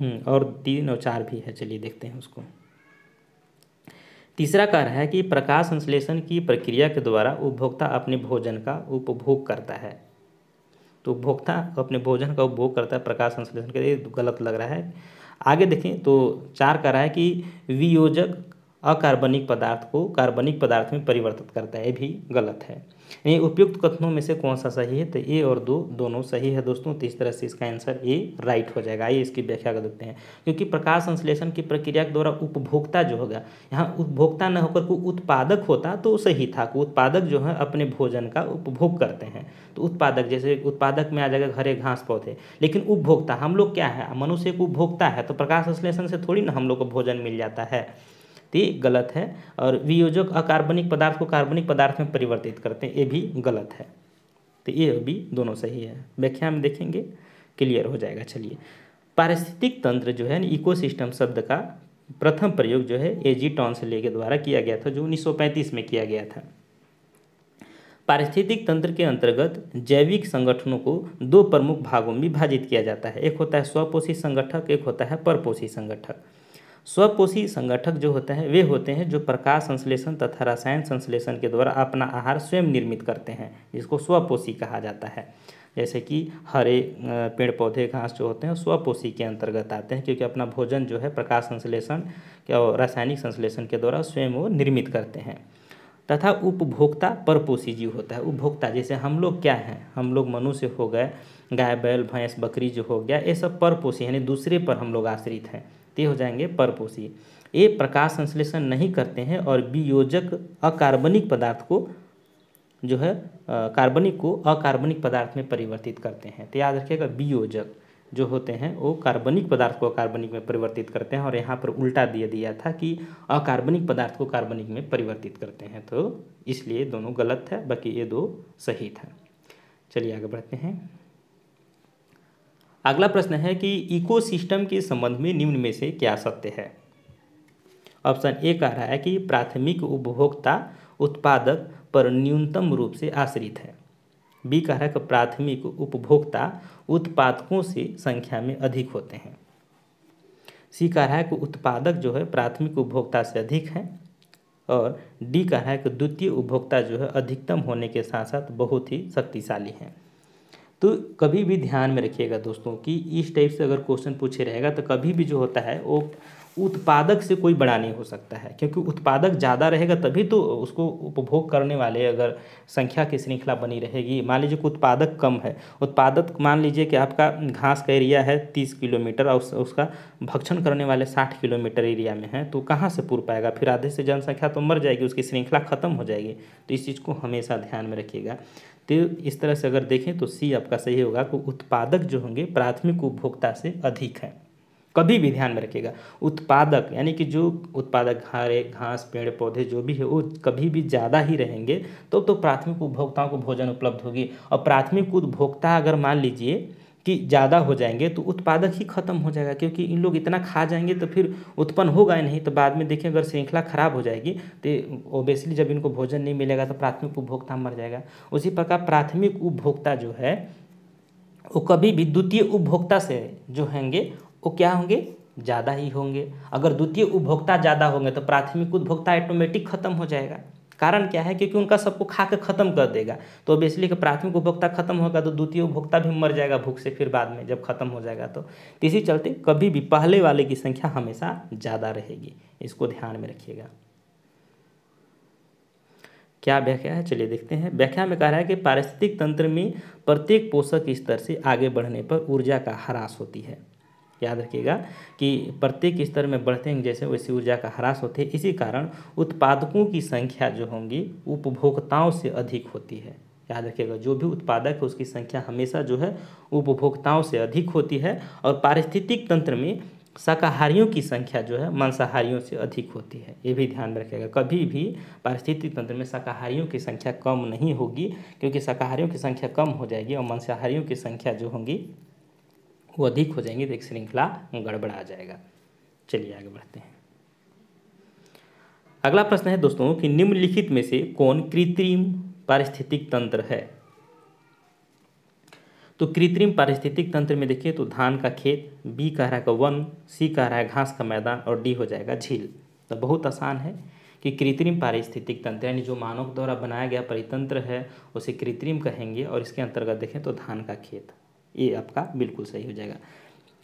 A: हम्म, और तीन और चार भी है चलिए देखते हैं उसको तीसरा कह रहा है कि प्रकाश संश्लेषण की प्रक्रिया के द्वारा उपभोक्ता अपने भोजन का उपभोग करता है तो उपभोक्ता अपने भोजन का उपभोग करता है प्रकाश संश्लेषण के लिए तो गलत लग रहा है आगे देखें तो चार कह रहा है कि वियोजक अकार्बनिक पदार्थ को कार्बनिक पदार्थ में परिवर्तित करता है ये भी गलत है यानी उपयुक्त कथनों में से कौन सा सही है तो ए और दो दोनों सही है दोस्तों तो इस तरह से इसका आंसर ए राइट हो जाएगा आइए इसकी व्याख्या कर देखते हैं क्योंकि प्रकाश संश्लेषण की प्रक्रिया के द्वारा उपभोक्ता जो होगा यहाँ उपभोक्ता न होकर को उत्पादक होता तो सही था कि उत्पादक जो है अपने भोजन का उपभोग करते हैं तो उत्पादक जैसे उत्पादक में आ जाएगा घरे घास पौधे लेकिन उपभोक्ता हम लोग क्या है मनुष्य एक उपभोक्ता है तो प्रकाश संश्लेषण से थोड़ी ना हम लोग को भोजन मिल जाता है तो ये गलत है और वियोजक अकार्बनिक पदार्थ को कार्बनिक पदार्थ में परिवर्तित करते हैं ये भी गलत है तो ये भी दोनों सही है व्याख्या में देखेंगे क्लियर हो जाएगा चलिए पारिस्थितिक तंत्र जो है सिस्टम शब्द का प्रथम प्रयोग जो है ए जी टॉन्सले के द्वारा किया गया था जो 1935 में किया गया था पारिस्थितिक तंत्र के अंतर्गत जैविक संगठनों को दो प्रमुख भागों में विभाजित किया जाता है एक होता है स्वपोषी संगठक एक होता है परपोषी संगठक स्वपोषी संगठक जो होते हैं वे होते हैं जो प्रकाश संश्लेषण तथा रसायन संश्लेषण के द्वारा अपना आहार स्वयं निर्मित करते हैं जिसको स्वपोषी कहा जाता है जैसे कि हरे पेड़ पौधे घास जो होते हैं स्वपोषी के अंतर्गत आते हैं क्योंकि अपना भोजन जो है प्रकाश संश्लेषण और रासायनिक संश्लेषण के द्वारा स्वयं वो निर्मित करते हैं तथा उपभोक्ता परपोषी जीव होता है उपभोक्ता जैसे हम लोग क्या हैं हम लोग मनुष्य हो गए गाय बैल भैंस बकरी जो हो गया ये सब परपोषी यानी दूसरे पर हम लोग आश्रित हैं ते हो जाएंगे परपोषी ये प्रकाश संश्लेषण नहीं करते हैं और वियोजक अकार्बनिक पदार्थ को जो है कार्बनिक को अकार्बनिक पदार्थ में परिवर्तित करते हैं तो याद रखिएगा वियोजक जो होते हैं वो कार्बनिक पदार्थ को अकार्बनिक में परिवर्तित करते हैं और यहाँ पर उल्टा दिया दिया था कि अकार्बनिक पदार्थ को कार्बनिक में परिवर्तित करते हैं तो इसलिए दोनों गलत है बाकी ये दो सही था चलिए आगे बढ़ते हैं अगला प्रश्न है कि इकोसिस्टम के संबंध में निम्न में से क्या सत्य है ऑप्शन ए कह रहा है कि प्राथमिक उपभोक्ता उत्पादक पर न्यूनतम रूप से आश्रित है बी कह रहा है कि प्राथमिक उपभोक्ता उत्पादकों से संख्या में अधिक होते हैं सी कह रहा है कि उत्पादक जो है प्राथमिक उपभोक्ता से अधिक हैं और डी कह रहा है कि द्वितीय उपभोक्ता जो है अधिकतम होने के साथ साथ बहुत ही शक्तिशाली हैं तो कभी भी ध्यान में रखिएगा दोस्तों कि इस टाइप से अगर क्वेश्चन पूछे रहेगा तो कभी भी जो होता है वो उत्पादक से कोई बड़ा नहीं हो सकता है क्योंकि उत्पादक ज़्यादा रहेगा तभी तो उसको उपभोग करने वाले अगर संख्या की श्रृंखला बनी रहेगी मान लीजिए कि उत्पादक कम है उत्पादक मान लीजिए कि आपका घास का एरिया है तीस किलोमीटर और उस, उसका भक्षण करने वाले साठ किलोमीटर एरिया में है तो कहाँ से पूर पाएगा फिर आधे से जनसंख्या तो मर जाएगी उसकी श्रृंखला ख़त्म हो जाएगी तो इस चीज़ को हमेशा ध्यान में रखिएगा तो इस तरह से अगर देखें तो सी आपका सही होगा कि उत्पादक जो होंगे प्राथमिक उपभोक्ता से अधिक हैं कभी भी ध्यान में रखिएगा उत्पादक यानी कि जो उत्पादक हरे घास पेड़ पौधे जो भी है वो कभी भी ज़्यादा ही रहेंगे तो तो प्राथमिक उपभोक्ताओं को भोजन उपलब्ध होगी और प्राथमिक उपभोक्ता अगर मान लीजिए कि ज़्यादा हो जाएंगे तो उत्पादक ही खत्म हो जाएगा क्योंकि इन लोग इतना खा जाएंगे तो फिर उत्पन्न होगा ही नहीं तो बाद में देखें अगर श्रृंखला खराब हो जाएगी तो ओबियसली जब इनको भोजन नहीं मिलेगा तो प्राथमिक उपभोक्ता मर जाएगा उसी प्रकार प्राथमिक उपभोक्ता जो है वो कभी भी द्वितीय उपभोक्ता से जो होंगे वो क्या होंगे ज़्यादा ही होंगे अगर द्वितीय उपभोक्ता ज़्यादा होंगे तो प्राथमिक उपभोक्ता ऑटोमेटिक खत्म हो जाएगा कारण क्या है क्योंकि उनका सबको खा के खत्म कर देगा तो बेसिकली कि प्राथमिक उपभोक्ता खत्म होगा तो द्वितीय उपभोक्ता भी मर जाएगा भूख से फिर बाद में जब खत्म हो जाएगा तो इसी चलते कभी भी पहले वाले की संख्या हमेशा ज़्यादा रहेगी इसको ध्यान में रखिएगा क्या व्याख्या है चलिए देखते हैं व्याख्या में कह रहा है कि पारिस्थितिक तंत्र में प्रत्येक पोषक स्तर से आगे बढ़ने पर ऊर्जा का ह्रास होती है याद रखिएगा कि प्रत्येक स्तर में बढ़ते जैसे वैसे ऊर्जा का ह्रास होते इसी कारण उत्पादकों की संख्या जो होंगी उपभोक्ताओं से अधिक होती है याद रखिएगा जो भी उत्पादक है उसकी संख्या हमेशा जो है उपभोक्ताओं से अधिक होती है और पारिस्थितिक तंत्र में शाकाहारियों की संख्या जो है मांसाहारियों से अधिक होती है ये भी ध्यान में रखिएगा कभी भी पारिस्थितिक तंत्र में शाकाहारियों की संख्या कम नहीं होगी क्योंकि शाकाहारियों की संख्या कम हो जाएगी और मांसाहारियों की संख्या जो होंगी वो अधिक हो जाएंगे तो एक श्रृंखला गड़बड़ा जाएगा चलिए आगे बढ़ते हैं अगला प्रश्न है दोस्तों कि निम्नलिखित में से कौन कृत्रिम पारिस्थितिक तंत्र है तो कृत्रिम पारिस्थितिक तंत्र में देखिए तो धान का खेत बी कह रहा है वन सी कह रहा है घास का मैदान और डी हो जाएगा झील तो बहुत आसान है कि कृत्रिम पारिस्थितिक तंत्र यानी जो मानव द्वारा बनाया गया परितंत्र है उसे कृत्रिम कहेंगे और इसके अंतर्गत देखें तो धान का खेत ये आपका बिल्कुल सही हो जाएगा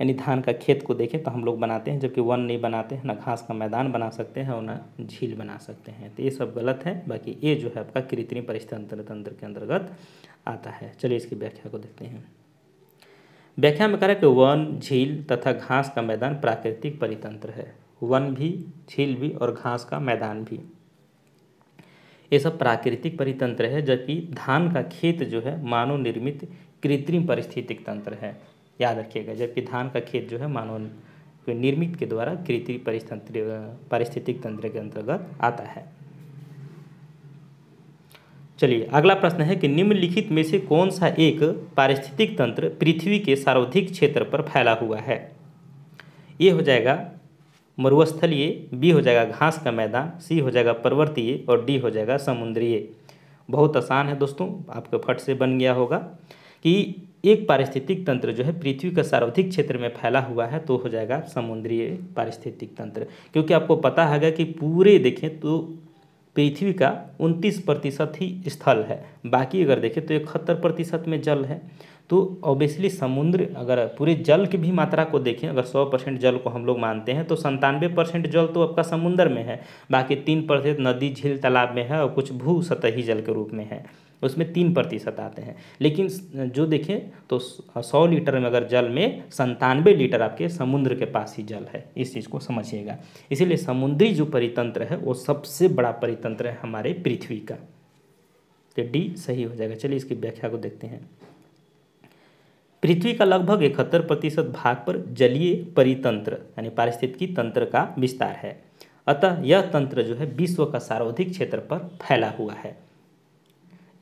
A: यानी धान का खेत को देखें तो हम लोग बनाते हैं जबकि वन नहीं बनाते हैं ना घास का मैदान बना सकते हैं और ना झील बना सकते हैं तो ये सब गलत है बाकी ये जो है आपका कृत्रिम परिस्थितंत्र तंत्र के अंतर्गत आता है चलिए इसकी व्याख्या को देखते हैं व्याख्या में करें कि वन झील तथा घास का मैदान प्राकृतिक परितंत्र है वन भी झील भी और घास का मैदान भी ये सब प्राकृतिक परितंत्र है जबकि धान का खेत जो है मानव निर्मित कृत्रिम परिस्थितिक तंत्र है याद रखिएगा जबकि धान का खेत जो है मानव निर्मित के द्वारा कृत्रिम परिस्थितिक पारिस्थितिक तंत्र के अंतर्गत आता है चलिए अगला प्रश्न है कि निम्नलिखित में से कौन सा एक पारिस्थितिक तंत्र पृथ्वी के सर्वाधिक क्षेत्र पर फैला हुआ है ये हो जाएगा मरुस्थलीय बी हो जाएगा घास का मैदान सी हो जाएगा पर्वतीय और डी हो जाएगा समुद्रीय बहुत आसान है दोस्तों आपके फट से बन गया होगा कि एक पारिस्थितिक तंत्र जो है पृथ्वी का सर्वाधिक क्षेत्र में फैला हुआ है तो हो जाएगा समुद्रीय पारिस्थितिक तंत्र क्योंकि आपको पता है कि पूरे देखें तो पृथ्वी का उनतीस प्रतिशत ही स्थल है बाकी अगर देखें तो इकहत्तर प्रतिशत में जल है तो ऑब्वियसली समुद्र अगर पूरे जल की भी मात्रा को देखें अगर सौ परसेंट जल को हम लोग मानते हैं तो संतानवे परसेंट जल तो आपका समुद्र में है बाकी तीन प्रतिशत नदी झील तालाब में है और कुछ भू सतही जल के रूप में है उसमें तीन प्रतिशत आते हैं लेकिन जो देखें तो सौ लीटर में अगर जल में संतानवे लीटर आपके समुद्र के पास ही जल है इस चीज़ को समझिएगा इसीलिए समुद्री जो परितंत्र है वो सबसे बड़ा परितंत्र है हमारे पृथ्वी का तो डी सही हो जाएगा चलिए इसकी व्याख्या को देखते हैं पृथ्वी का लगभग इकहत्तर प्रतिशत भाग पर जलीय परितंत्र यानी पारिस्थितिकी तंत्र का विस्तार है अतः यह तंत्र जो है विश्व का सर्वाधिक क्षेत्र पर फैला हुआ है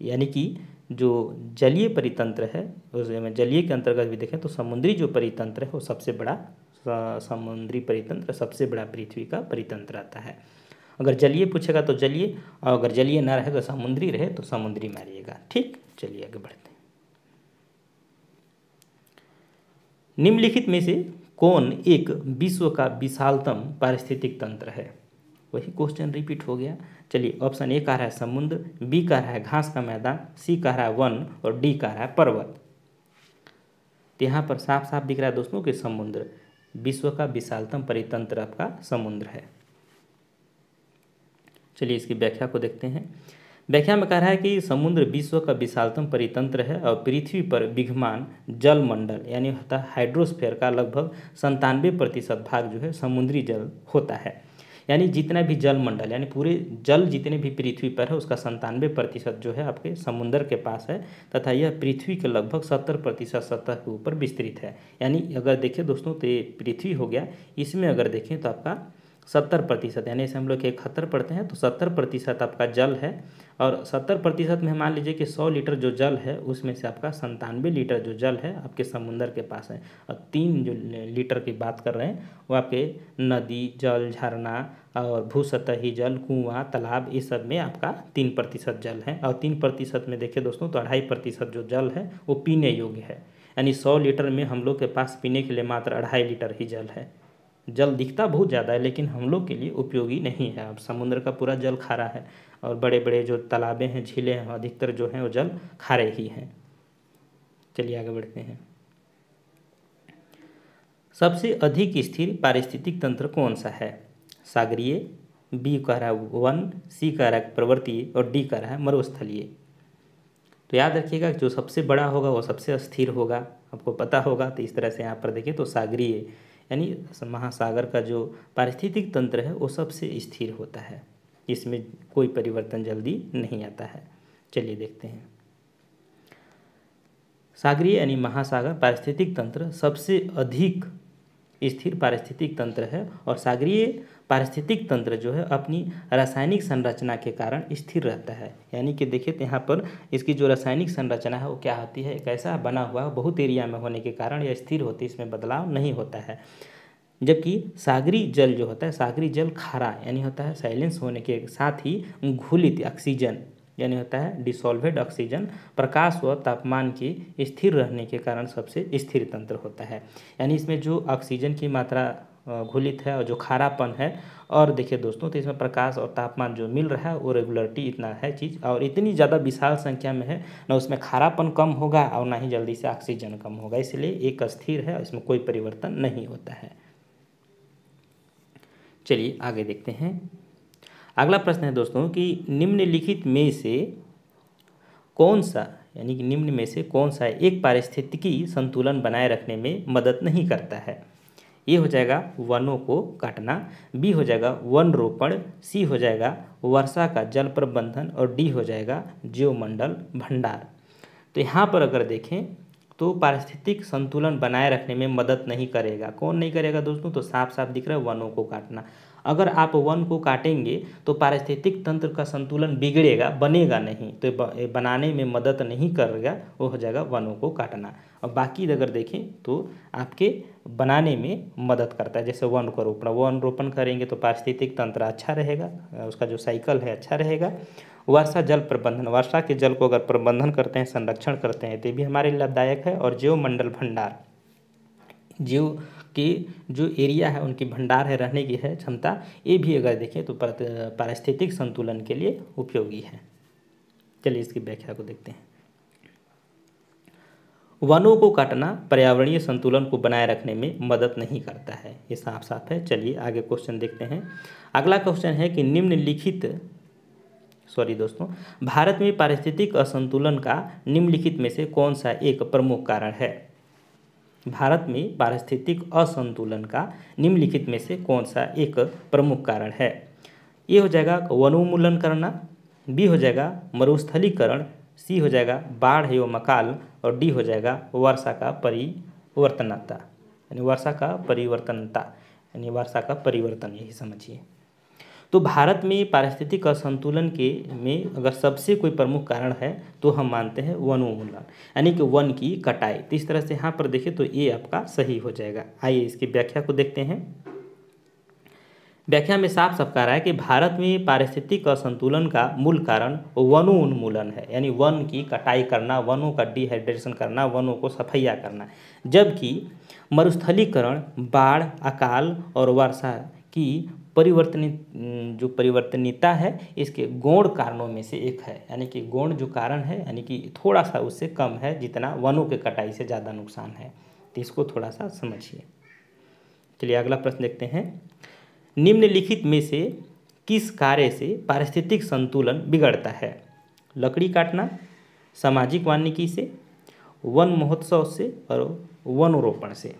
A: यानी कि जो जलीय परितंत्र है उसमें जलीय के अंतर्गत भी देखें तो समुद्री जो परितंत्र है वो सबसे बड़ा समुद्री परितंत्र सबसे बड़ा पृथ्वी का परितंत्र आता है अगर जलीय पूछेगा तो जलीय और अगर जलीय ना रहेगा तो समुद्री रहे तो समुद्री मारिएगा ठीक चलिए आगे बढ़ते हैं निम्नलिखित में से कौन एक विश्व का विशालतम पारिस्थितिक तंत्र है वही क्वेश्चन रिपीट हो गया चलिए ऑप्शन ए कह रहा है समुद्र बी कह रहा है घास का मैदान सी कह रहा है वन और डी कह रहा है पर्वत तो यहाँ पर साफ साफ दिख रहा है दोस्तों कि समुद्र विश्व का विशालतम परितंत्र आपका समुद्र है चलिए इसकी व्याख्या को देखते हैं व्याख्या में कह रहा है कि समुद्र विश्व का विशालतम परितंत्र है और पृथ्वी पर विघमान जलमंडल यानी होता है हाइड्रोस्फेयर का लगभग संतानवे प्रतिशत भाग जो है समुद्री जल होता है यानी जितना भी जल मंडल यानी पूरे जल जितने भी पृथ्वी पर है उसका संतानवे प्रतिशत जो है आपके समुंदर के पास है तथा यह पृथ्वी के लगभग सत्तर प्रतिशत सतह के ऊपर विस्तृत है यानी अगर देखें दोस्तों तो ये पृथ्वी हो गया इसमें अगर देखें तो आपका सत्तर प्रतिशत यानी इसे हम लोग इकहत्तर पढ़ते हैं तो सत्तर प्रतिशत आपका जल है और सत्तर प्रतिशत में मान लीजिए कि सौ लीटर जो जल है उसमें से आपका संतानवे लीटर जो जल है आपके समुंदर के पास है और तीन जो लीटर की बात कर रहे हैं वो आपके नदी जल झरना और भूसतही जल कुआँ तालाब ये सब में आपका तीन प्रतिशत जल है और तीन प्रतिशत में देखिए दोस्तों तो अढ़ाई प्रतिशत जो जल है वो पीने योग्य है यानी सौ लीटर में हम लोग के पास पीने के लिए मात्र अढ़ाई लीटर ही जल है जल दिखता बहुत ज़्यादा है लेकिन हम लोग के लिए उपयोगी नहीं है अब समुद्र का पूरा जल खारा है और बड़े बड़े जो तालाबें हैं झीलें हैं अधिकतर जो हैं वो जल खारे ही हैं चलिए आगे बढ़ते हैं सबसे अधिक स्थिर पारिस्थितिक तंत्र कौन सा है सागरीय बी कह रहा है वन सी कह रहा है प्रवृत्ति और डी कह रहा है मरुस्थलीय तो याद रखिएगा जो सबसे बड़ा होगा वो सबसे अस्थिर होगा आपको पता होगा तो इस तरह से यहाँ पर देखिए तो सागरीय यानी महासागर का जो पारिस्थितिक तंत्र है वो सबसे स्थिर होता है इसमें कोई परिवर्तन जल्दी नहीं आता है चलिए देखते हैं सागरीय यानी महासागर पारिस्थितिक तंत्र सबसे अधिक स्थिर पारिस्थितिक तंत्र है और सागरीय पारिस्थितिक तंत्र जो है अपनी रासायनिक संरचना के कारण स्थिर रहता है यानी कि देखिए तो यहाँ पर इसकी जो रासायनिक संरचना है वो क्या होती है एक ऐसा बना हुआ बहुत एरिया में होने के कारण यह स्थिर होती है इसमें बदलाव नहीं होता है जबकि सागरी जल जो होता है सागरी जल खारा यानी होता है साइलेंस होने के साथ ही घुलित ऑक्सीजन यानी होता है डिसॉल्वेड ऑक्सीजन प्रकाश व तापमान की स्थिर रहने के कारण सबसे स्थिर तंत्र होता है यानी इसमें जो ऑक्सीजन की मात्रा घुलित है और जो खारापन है और देखिए दोस्तों तो इसमें प्रकाश और तापमान जो मिल रहा है वो रेगुलरिटी इतना है चीज़ और इतनी ज़्यादा विशाल संख्या में है ना उसमें खारापन कम होगा और ना ही जल्दी से ऑक्सीजन कम होगा इसलिए एक स्थिर है इसमें कोई परिवर्तन नहीं होता है चलिए आगे देखते हैं अगला प्रश्न है दोस्तों कि निम्नलिखित में से कौन सा यानी कि निम्न में से कौन सा एक पारिस्थितिकी संतुलन बनाए रखने में मदद नहीं करता है ए हो जाएगा वनों को काटना बी हो जाएगा वन रोपण सी हो जाएगा वर्षा का जल प्रबंधन और डी हो जाएगा जीवमंडल भंडार तो यहाँ पर अगर देखें तो पारिस्थितिक संतुलन बनाए रखने में मदद नहीं करेगा कौन नहीं करेगा दोस्तों तो साफ साफ दिख रहा है वनों को काटना अगर आप वन को काटेंगे तो पारिस्थितिक तंत्र का संतुलन बिगड़ेगा बनेगा नहीं तो बनाने में मदद नहीं करेगा वो हो जाएगा वनों को काटना और बाकी अगर देखें तो आपके बनाने में मदद करता है जैसे वन को रोपण वन रोपण करेंगे तो पारिस्थितिक तंत्र अच्छा रहेगा उसका जो साइकिल है अच्छा रहेगा वर्षा जल प्रबंधन वर्षा के जल को अगर प्रबंधन करते हैं संरक्षण करते हैं तो भी हमारे लाभदायक है और जीव मंडल भंडार जीव के जो एरिया है उनकी भंडार है रहने की है क्षमता ये भी अगर देखें तो पारिस्थितिक संतुलन के लिए उपयोगी है चलिए इसकी व्याख्या को देखते हैं वनों को काटना पर्यावरणीय संतुलन को बनाए रखने में मदद नहीं करता है ये साफ साफ है चलिए आगे क्वेश्चन देखते हैं अगला क्वेश्चन है कि निम्नलिखित सॉरी दोस्तों भारत में पारिस्थितिक असंतुलन का निम्नलिखित में से कौन सा एक प्रमुख कारण है भारत में पारिस्थितिक असंतुलन का निम्नलिखित में से कौन सा एक प्रमुख कारण है ए हो जाएगा वनोन्मूलन करना बी हो जाएगा मरुस्थलीकरण सी हो जाएगा बाढ़ एवं मकाल और डी हो जाएगा वर्षा का परिवर्तनता यानी वर्षा का परिवर्तनता यानी वर्षा का परिवर्तन यही समझिए तो भारत में पारिस्थितिक असंतुलन के में अगर सबसे कोई प्रमुख कारण है तो हम मानते हैं वनोन्मूलन यानी कि वन की कटाई तो इस तरह से यहाँ पर देखें तो ये आपका सही हो जाएगा आइए इसकी व्याख्या को देखते हैं व्याख्या में साफ साफ कह रहा है कि भारत में पारिस्थितिक असंतुलन का मूल कारण वनोन्मूलन है यानी वन की कटाई करना वनों का डिहाइड्रेशन करना वनों को सफैया करना जबकि मरुस्थलीकरण बाढ़ अकाल और वर्षा की परिवर्तनित जो परिवर्तनीयता है इसके गौण कारणों में से एक है यानी कि गौण जो कारण है यानी कि थोड़ा सा उससे कम है जितना वनों के कटाई से ज़्यादा नुकसान है तो इसको थोड़ा सा समझिए चलिए अगला प्रश्न देखते हैं निम्नलिखित में से किस कार्य से पारिस्थितिक संतुलन बिगड़ता है लकड़ी काटना सामाजिक वानिकी से वन महोत्सव से और वनरोपण से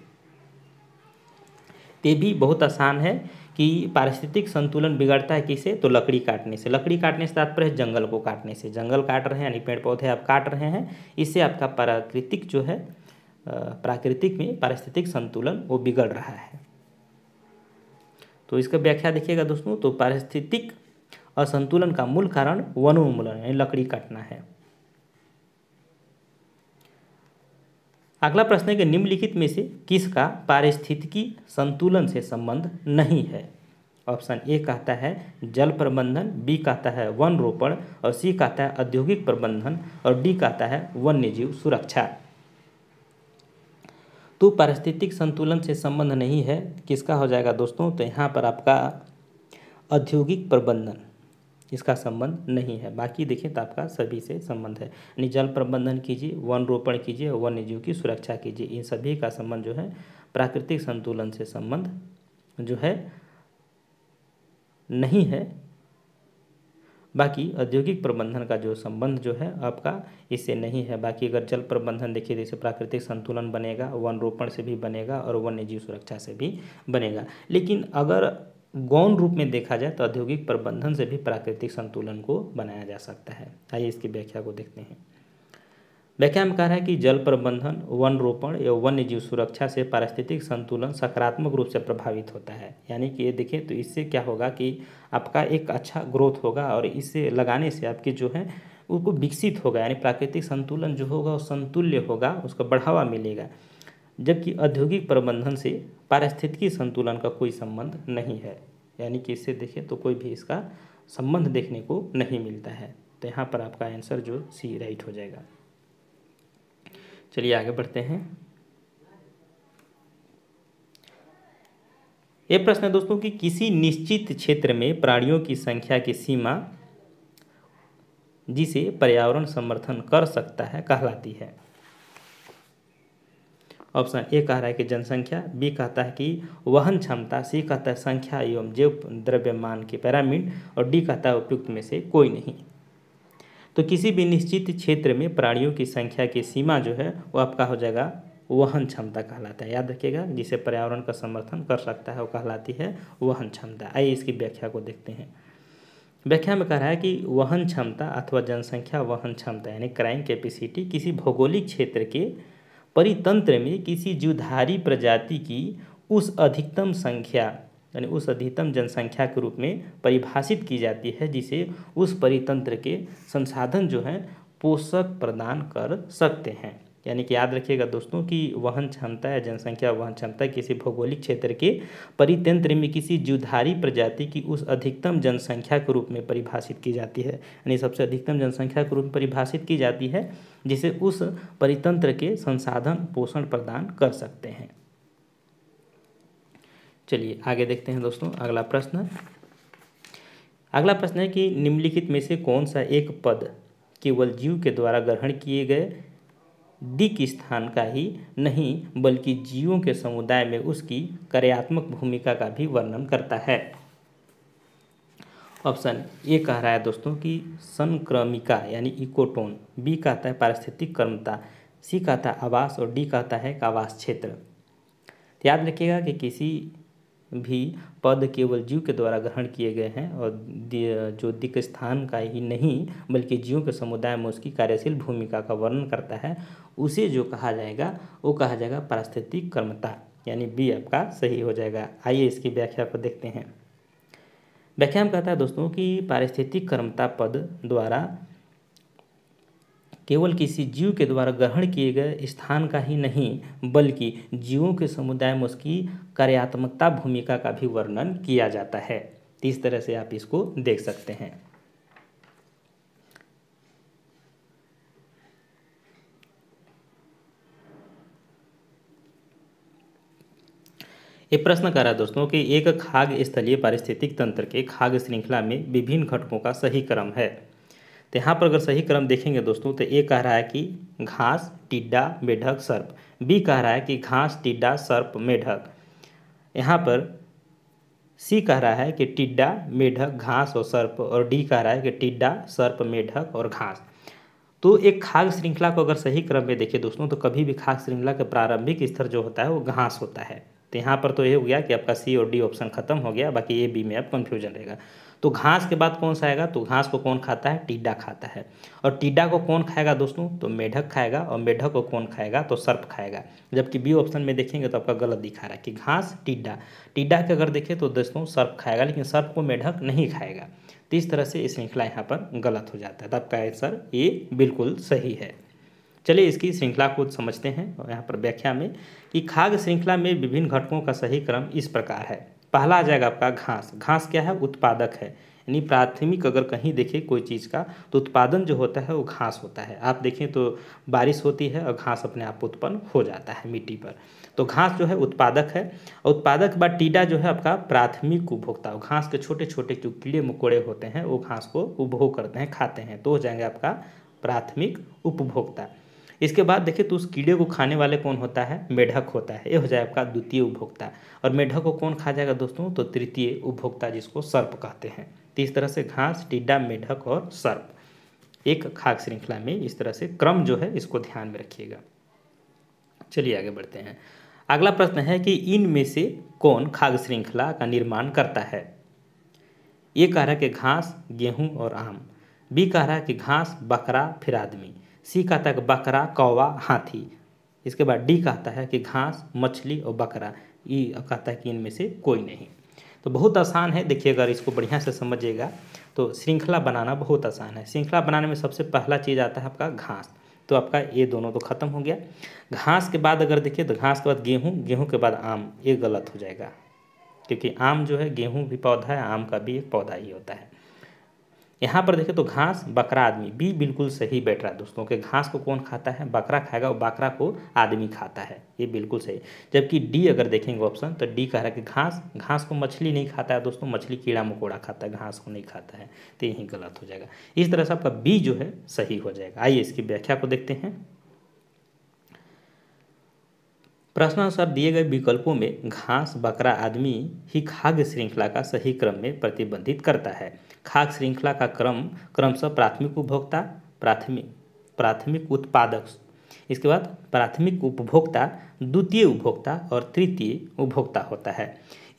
A: ये भी बहुत आसान है कि पारिस्थितिक संतुलन बिगड़ता है किसे तो लकड़ी काटने से लकड़ी काटने से तात्पर्य है जंगल को काटने से जंगल काट रहे हैं यानी पेड़ पौधे आप काट रहे हैं इससे आपका प्राकृतिक जो है प्राकृतिक में पारिस्थितिक संतुलन वो बिगड़ रहा है तो इसका व्याख्या देखिएगा दोस्तों तो पारिस्थितिक असंतुलन का मूल कारण वनोन्मूलन यानी लकड़ी काटना है अगला प्रश्न है कि निम्नलिखित में से किसका पारिस्थितिकी संतुलन से संबंध नहीं है ऑप्शन ए कहता है जल प्रबंधन बी कहता है वन रोपण और सी कहता है औद्योगिक प्रबंधन और डी कहता है वन्यजीव सुरक्षा तो पारिस्थितिक संतुलन से संबंध नहीं है किसका हो जाएगा दोस्तों तो यहाँ पर आपका औद्योगिक प्रबंधन इसका संबंध नहीं है बाकी देखें तो आपका सभी से संबंध है यानी जल प्रबंधन कीजिए वन रोपण कीजिए वन्य जीव की सुरक्षा कीजिए इन सभी का संबंध जो है प्राकृतिक संतुलन से संबंध जो है नहीं है बाकी औद्योगिक प्रबंधन का जो संबंध जो है आपका इससे नहीं है बाकी अगर जल प्रबंधन देखिए जैसे प्राकृतिक संतुलन बनेगा वन रोपण से भी बनेगा और वन्य जीव सुरक्षा से भी बनेगा लेकिन अगर गौन रूप में देखा जाए तो औद्योगिक प्रबंधन से भी प्राकृतिक संतुलन को बनाया जा सकता है आइए इसकी व्याख्या को देखते हैं व्याख्या में कह रहा है कि जल प्रबंधन वन रोपण या वन्य जीव सुरक्षा से पारिस्थितिक संतुलन सकारात्मक रूप से प्रभावित होता है यानी कि ये देखें तो इससे क्या होगा कि आपका एक अच्छा ग्रोथ होगा और इसे लगाने से आपकी जो है उसको विकसित होगा यानी प्राकृतिक संतुलन जो होगा वो संतुल्य होगा उसका बढ़ावा मिलेगा जबकि औद्योगिक प्रबंधन से पारिस्थितिकी संतुलन का कोई संबंध नहीं है यानी कि इससे देखें तो कोई भी इसका संबंध देखने को नहीं मिलता है तो यहाँ पर आपका आंसर जो सी राइट हो जाएगा चलिए आगे बढ़ते हैं ये प्रश्न है दोस्तों कि किसी निश्चित क्षेत्र में प्राणियों की संख्या की सीमा जिसे पर्यावरण समर्थन कर सकता है कहलाती है ऑप्शन ए कह रहा है कि जनसंख्या बी कहता है कि वहन क्षमता सी कहता है संख्या एवं जैव द्रव्यमान के पैरामिड और डी कहता है उपयुक्त में से कोई नहीं तो किसी भी निश्चित क्षेत्र में प्राणियों की संख्या की सीमा जो है वो आपका हो जाएगा वहन क्षमता कहलाता है याद रखिएगा जिसे पर्यावरण का समर्थन कर सकता है वो कहलाती है वहन क्षमता आइए इसकी व्याख्या को देखते हैं व्याख्या में कह रहा है कि वहन क्षमता अथवा जनसंख्या वहन क्षमता यानी क्राइम कैपेसिटी किसी भौगोलिक क्षेत्र के परितंत्र में किसी जीवधारी प्रजाति की उस अधिकतम संख्या यानी उस अधिकतम जनसंख्या के रूप में परिभाषित की जाती है जिसे उस परितंत्र के संसाधन जो हैं पोषक प्रदान कर सकते हैं यानी कि याद रखिएगा दोस्तों कि वहन क्षमता या जनसंख्या वहन क्षमता किसी भौगोलिक क्षेत्र के परितंत्र में किसी जीवधारी प्रजाति की उस अधिकतम जनसंख्या के रूप में परिभाषित की जाती है यानी सबसे अधिकतम जनसंख्या के रूप में परिभाषित की जाती है जिसे उस परितंत्र के संसाधन पोषण प्रदान कर सकते हैं चलिए आगे देखते हैं दोस्तों अगला प्रश्न अगला प्रश्न है कि निम्नलिखित में से कौन सा एक पद केवल जीव के द्वारा ग्रहण किए गए दिक स्थान का ही नहीं बल्कि जीवों के समुदाय में उसकी कार्यात्मक भूमिका का भी वर्णन करता है ऑप्शन ए कह रहा है दोस्तों कि संक्रमिका यानी इकोटोन बी कहता है पारिस्थितिक कर्मता सी कहता है आवास और डी कहता है आवास क्षेत्र याद रखिएगा कि किसी भी पद केवल जीव के द्वारा ग्रहण किए गए हैं और जो दिक स्थान का ही नहीं बल्कि जीव के समुदाय में उसकी कार्यशील भूमिका का वर्णन करता है उसे जो कहा जाएगा वो कहा जाएगा पारिस्थितिक कर्मता यानी बी आपका सही हो जाएगा आइए इसकी व्याख्या को देखते हैं व्याख्या में कहता है दोस्तों कि पारिस्थितिक कर्मता पद द्वारा केवल किसी जीव के द्वारा ग्रहण किए गए स्थान का ही नहीं बल्कि जीवों के समुदाय में उसकी कार्यात्मकता भूमिका का भी वर्णन किया जाता है इस तरह से आप इसको देख सकते हैं ये प्रश्न करा दोस्तों कि एक खाग स्थलीय पारिस्थितिक तंत्र के खाग श्रृंखला में विभिन्न घटकों का सही क्रम है तो यहाँ पर अगर सही क्रम देखेंगे दोस्तों तो ए कह रहा है कि घास टिड्डा मेढक सर्प बी कह रहा है कि घास टिड्डा सर्प मेढक यहाँ पर सी कह रहा है कि टिड्डा मेढक घास और सर्प और डी कह रहा है कि टिड्डा सर्प मेढक और घास तो एक खाग श्रृंखला को अगर सही क्रम में देखें दोस्तों तो कभी भी खाग श्रृंखला का प्रारंभिक स्तर जो होता है वो घास होता है तो यहाँ पर तो ये हो गया कि आपका सी और डी ऑप्शन खत्म हो गया बाकी ए बी में अब कन्फ्यूजन रहेगा तो घास के बाद कौन सा आएगा तो घास को कौन खाता है टिड्डा खाता है और टिड्डा को कौन खाएगा दोस्तों तो मेढक खाएगा और मेढक को कौन खाएगा तो सर्प खाएगा जबकि बी ऑप्शन में देखेंगे तो आपका गलत दिखा रहा है कि घास टिड्डा टिड्डा के अगर देखें तो दोस्तों सर्प खाएगा लेकिन सर्प को मेढक नहीं खाएगा तो इस तरह से इस श्रृंखला यहाँ पर गलत हो जाता है तो आपका आंसर ये बिल्कुल सही है चलिए इसकी श्रृंखला को समझते हैं यहाँ पर व्याख्या में कि खाद्य श्रृंखला में विभिन्न घटकों का सही क्रम इस प्रकार है पहला आ जाएगा आपका घास घास क्या है उत्पादक है यानी प्राथमिक अगर कहीं देखें कोई चीज़ का तो उत्पादन जो होता है वो घास होता है आप देखें तो बारिश होती है और घास अपने आप उत्पन्न हो जाता है मिट्टी पर तो घास जो है उत्पादक है और उत्पादक बाद टीडा जो है आपका प्राथमिक उपभोक्ता घास के छोटे छोटे जो कीड़े मकोड़े होते हैं वो घास को उपभोग करते हैं खाते हैं तो हो जाएंगे आपका प्राथमिक उपभोक्ता इसके बाद देखिए तो उस कीड़े को खाने वाले कौन होता है मेढक होता है ये हो जाए आपका द्वितीय उपभोक्ता और मेढक को कौन खा जाएगा दोस्तों तो तृतीय उपभोक्ता जिसको सर्प कहते हैं तो इस तरह से घास टिड्डा मेढक और सर्प एक खाक श्रृंखला में इस तरह से क्रम जो है इसको ध्यान में रखिएगा चलिए आगे बढ़ते हैं अगला प्रश्न है कि इनमें से कौन खाग श्रृंखला का निर्माण करता है ये कह रहा है कि घास गेहूं और आम बी कह रहा है कि घास बकरा फिर आदमी सी कहता है कि बकरा कौवा हाथी इसके बाद डी कहता है कि घास मछली और बकरा ई कहता है कि इनमें से कोई नहीं तो बहुत आसान है देखिए अगर इसको बढ़िया से समझिएगा तो श्रृंखला बनाना बहुत आसान है श्रृंखला बनाने में सबसे पहला चीज़ आता है आपका घास तो आपका ये दोनों तो ख़त्म हो गया घास के बाद अगर देखिए तो घास के बाद गेहूँ गेहूँ के बाद आम ये गलत हो जाएगा क्योंकि आम जो है गेहूँ भी पौधा है आम का भी एक पौधा ही होता है यहाँ पर देखें तो घास बकरा आदमी बी बिल्कुल सही बैठ रहा है दोस्तों के घास को कौन खाता है बकरा खाएगा और बकरा को आदमी खाता है ये बिल्कुल सही जबकि डी अगर देखेंगे ऑप्शन तो डी कह रहा है कि घास घास को मछली नहीं खाता है दोस्तों मछली कीड़ा मकोड़ा खाता है घास को नहीं खाता है तो यही गलत हो जाएगा इस तरह से आपका बी जो है सही हो जाएगा आइए इसकी व्याख्या को देखते हैं प्रश्नानुसार दिए गए विकल्पों में घास बकरा आदमी ही खाद्य श्रृंखला का सही क्रम में प्रतिबंधित करता है खाद्य श्रृंखला का क्रम क्रमशः प्राथमिक उपभोक्ता प्राथमिक प्राथमिक उत्पादक इसके बाद प्राथमिक उपभोक्ता द्वितीय उपभोक्ता और तृतीय उपभोक्ता होता है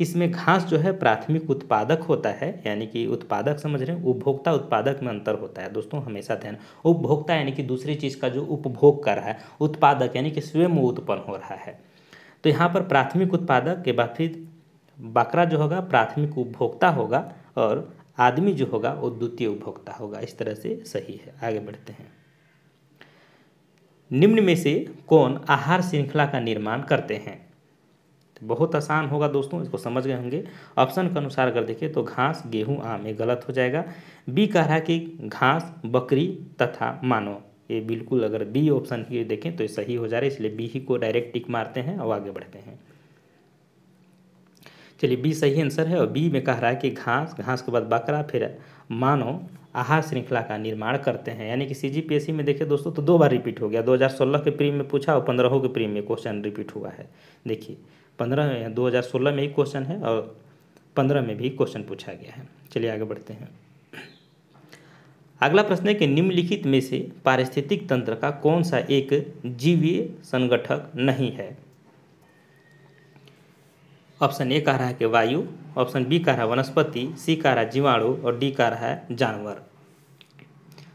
A: इसमें घास जो है प्राथमिक उत्पादक होता है यानी कि उत्पादक समझ रहे हैं उपभोक्ता उत्पादक में अंतर होता है दोस्तों हमेशा ध्यान उपभोक्ता यानी कि दूसरी चीज़ का जो उपभोग कर रहा है उत्पादक यानी कि स्वयं उत्पन्न हो रहा है तो यहाँ पर प्राथमिक उत्पादक के बाद फिर बकरा जो होगा प्राथमिक उपभोक्ता होगा और आदमी जो होगा वो द्वितीय उपभोक्ता होगा इस तरह से सही है आगे बढ़ते हैं निम्न में से कौन आहार श्रृंखला का निर्माण करते हैं तो बहुत आसान होगा दोस्तों इसको समझ गए होंगे ऑप्शन के अनुसार अगर देखें तो घास गेहूं आम ये गलत हो जाएगा बी कह रहा है कि घास बकरी तथा मानव ये बिल्कुल अगर बी ऑप्शन की देखें तो ये सही हो जा रहा है इसलिए बी ही को डायरेक्ट टिक मारते हैं और आगे बढ़ते हैं चलिए बी सही आंसर है और बी में कह रहा है कि घास घास के बाद बकरा फिर मानव आहार श्रृंखला का निर्माण करते हैं यानी कि सी में देखिए दोस्तों तो दो बार रिपीट हो गया 2016 के प्रीम में पूछा और पंद्रहों के प्रीम में क्वेश्चन रिपीट हुआ है देखिए पंद्रह में दो में ही क्वेश्चन है और पंद्रह में भी क्वेश्चन पूछा गया है चलिए आगे बढ़ते हैं अगला प्रश्न है कि निम्नलिखित में से पारिस्थितिक तंत्र का कौन सा एक जीवीय संगठक नहीं है ऑप्शन ए कह रहा है कि वायु ऑप्शन बी कह रहा है वनस्पति सी कह रहा है जीवाणु और डी कह रहा है जानवर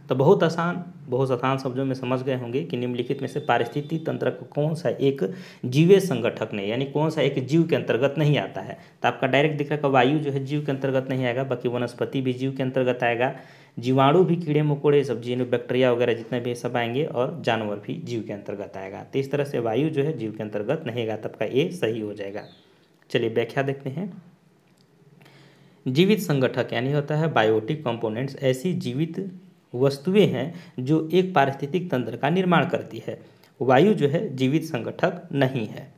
A: तो बहुत आसान बहुत आसान शब्दों में समझ गए होंगे कि निम्नलिखित में से पारिस्थितिक तंत्र को कौन सा एक जीवे संगठक नहीं यानी कौन सा एक जीव के अंतर्गत नहीं आता है तो आपका डायरेक्ट दिख रहा है वायु जो है जीव के अंतर्गत नहीं आएगा बाकी वनस्पति भी जीव के अंतर्गत आएगा जीवाणु भी कीड़े मकोड़े सब जीव बैक्टीरिया वगैरह जितने भी सब आएंगे और जानवर भी जीव के अंतर्गत आएगा तो इस तरह से वायु जो है जीव के अंतर्गत नहीं आएगा तब का ए सही हो जाएगा चलिए व्याख्या देखते हैं जीवित संगठक यानी होता है बायोटिक कंपोनेंट्स ऐसी जीवित वस्तुएं हैं जो एक पारिस्थितिक तंत्र का निर्माण करती है वायु जो है जीवित संगठक नहीं है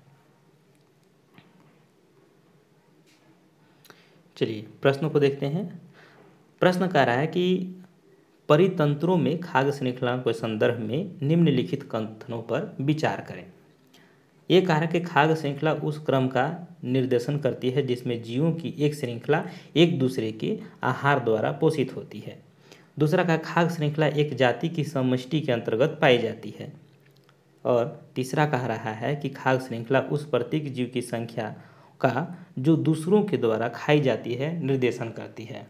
A: चलिए प्रश्नों को देखते हैं प्रश्न कह रहा है कि परितंत्रों में खाद्य श्रृंखला के संदर्भ में निम्नलिखित कथनों पर विचार करें ये कारक कि खाद्य श्रृंखला उस क्रम का निर्देशन करती है जिसमें जीवों की एक श्रृंखला एक दूसरे के आहार द्वारा पोषित होती है दूसरा का खाद्य श्रृंखला एक जाति की समष्टि के अंतर्गत पाई जाती है और तीसरा कह रहा है कि खाद्य श्रृंखला उस प्रत्येक जीव की संख्या का जो दूसरों के द्वारा खाई जाती है निर्देशन करती है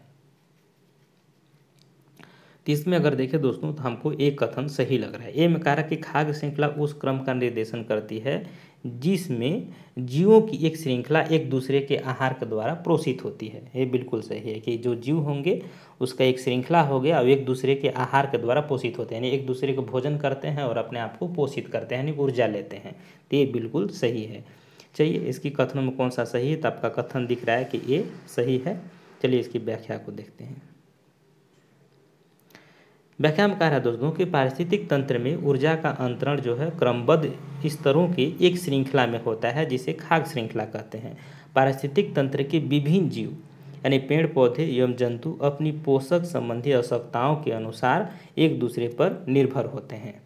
A: इसमें अगर देखें दोस्तों तो हमको एक कथन सही लग रहा है ए में कह रहा है कि खाद्य श्रृंखला उस क्रम का निर्देशन करती है जिसमें जीवों की एक श्रृंखला एक दूसरे के आहार के द्वारा प्रोषित होती है ये बिल्कुल सही है कि जो जीव होंगे उसका एक श्रृंखला हो गया और एक दूसरे के आहार के द्वारा पोषित होते हैं यानी एक दूसरे को भोजन करते हैं और अपने आप को पोषित करते हैं यानी ऊर्जा लेते हैं तो ये बिल्कुल सही है चलिए इसकी कथनों में कौन सा सही है तो आपका कथन दिख रहा है कि ये सही है चलिए इसकी व्याख्या को देखते हैं व्याख्या में कह रहा है दोस्तों कि पारिस्थितिक तंत्र में ऊर्जा का अंतरण जो है क्रमबद्ध स्तरों के एक श्रृंखला में होता है जिसे खाग श्रृंखला कहते हैं पारिस्थितिक तंत्र के विभिन्न जीव यानी पेड़ पौधे एवं जंतु अपनी पोषक संबंधी आवश्यकताओं के अनुसार एक दूसरे पर निर्भर होते हैं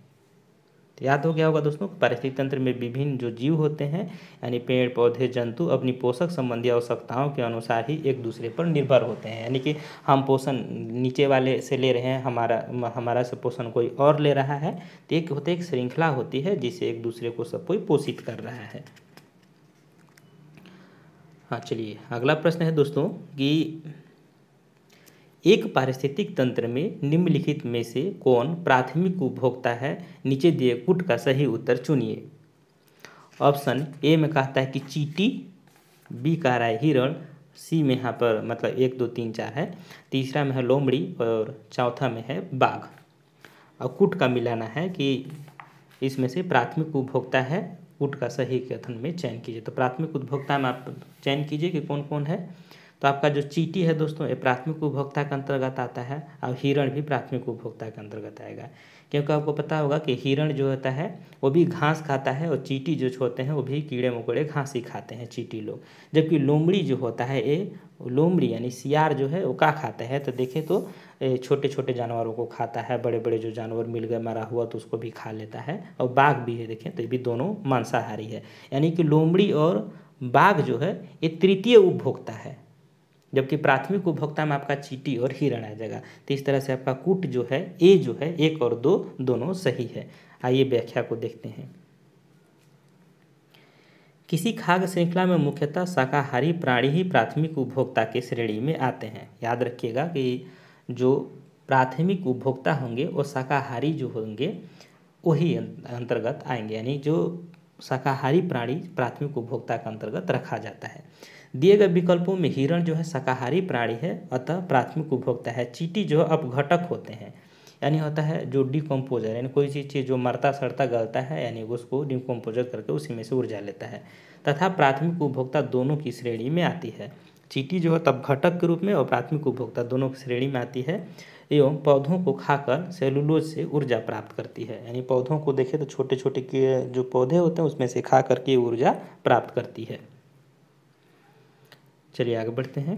A: याद हो गया होगा दोस्तों पारिस्थितिक तंत्र में विभिन्न जो जीव होते हैं यानी पेड़ पौधे जंतु अपनी पोषक संबंधी आवश्यकताओं के अनुसार ही एक दूसरे पर निर्भर होते हैं यानी कि हम पोषण नीचे वाले से ले रहे हैं हमारा हमारा से पोषण कोई और ले रहा है तो एक होते एक श्रृंखला होती है जिसे एक दूसरे को सब कोई पोषित कर रहा है हाँ चलिए अगला प्रश्न है दोस्तों कि एक पारिस्थितिक तंत्र में निम्नलिखित में से कौन प्राथमिक उपभोक्ता है नीचे दिए कुट का सही उत्तर चुनिए ऑप्शन ए में कहता है कि चीटी बी कह रहा है हिरण सी में यहाँ पर मतलब एक दो तीन चार है तीसरा में है लोमड़ी और चौथा में है बाघ और कुट का मिलाना है कि इसमें से प्राथमिक उपभोक्ता है कुट का सही कथन में चयन कीजिए तो प्राथमिक उपभोक्ता में आप चयन कीजिए कि कौन कौन है तो आपका जो चीटी है दोस्तों ये प्राथमिक उपभोक्ता के अंतर्गत आता है और हिरण भी प्राथमिक उपभोक्ता के अंतर्गत आएगा क्योंकि आपको पता होगा कि हिरण जो होता है वो भी घास खाता है और चीटी जो होते हैं वो भी कीड़े मकोड़े घास ही खाते हैं चीटी लोग जबकि लोमड़ी जो होता है ये लोमड़ी यानी सियार जो है वो का खाते हैं तो देखें तो छोटे छोटे जानवरों को खाता है बड़े बड़े जो जानवर मिल गए मरा हुआ तो उसको भी खा लेता है और बाघ भी है देखें तो ये भी दोनों मांसाहारी है यानी कि लोमड़ी और बाघ जो है ये तृतीय उपभोक्ता है जबकि प्राथमिक उपभोक्ता में आपका चीटी और हिरण आ जाएगा तो इस तरह से आपका कूट जो है ए जो है एक और दो दोनों सही है आइए व्याख्या को देखते हैं किसी खाद्य श्रृंखला में मुख्यतः शाकाहारी प्राणी ही प्राथमिक उपभोक्ता के श्रेणी में आते हैं याद रखिएगा कि जो प्राथमिक उपभोक्ता होंगे वो शाकाहारी जो होंगे वही अंतर्गत आएंगे यानी जो शाकाहारी प्राणी प्राथमिक उपभोक्ता के अंतर्गत रखा जाता है दिए गए विकल्पों में हिरण जो है शाकाहारी प्राणी है अतः प्राथमिक उपभोक्ता है चीटी जो है अपघटक होते हैं यानी होता है जो डिकम्पोजर यानी कोई चीज़ चीज़ जो मरता सड़ता गलता है यानी उसको डिकम्पोजर करके उसी में से ऊर्जा लेता है तथा प्राथमिक उपभोक्ता दोनों की श्रेणी में आती है चीटी जो है तब घटक के रूप में और प्राथमिक उपभोक्ता दोनों की श्रेणी में आती है एवं पौधों को खाकर सेलुलोज से ऊर्जा प्राप्त करती है यानी पौधों को देखें तो छोटे छोटे के जो पौधे होते हैं उसमें से खा करके ऊर्जा प्राप्त करती है चलिए आगे बढ़ते हैं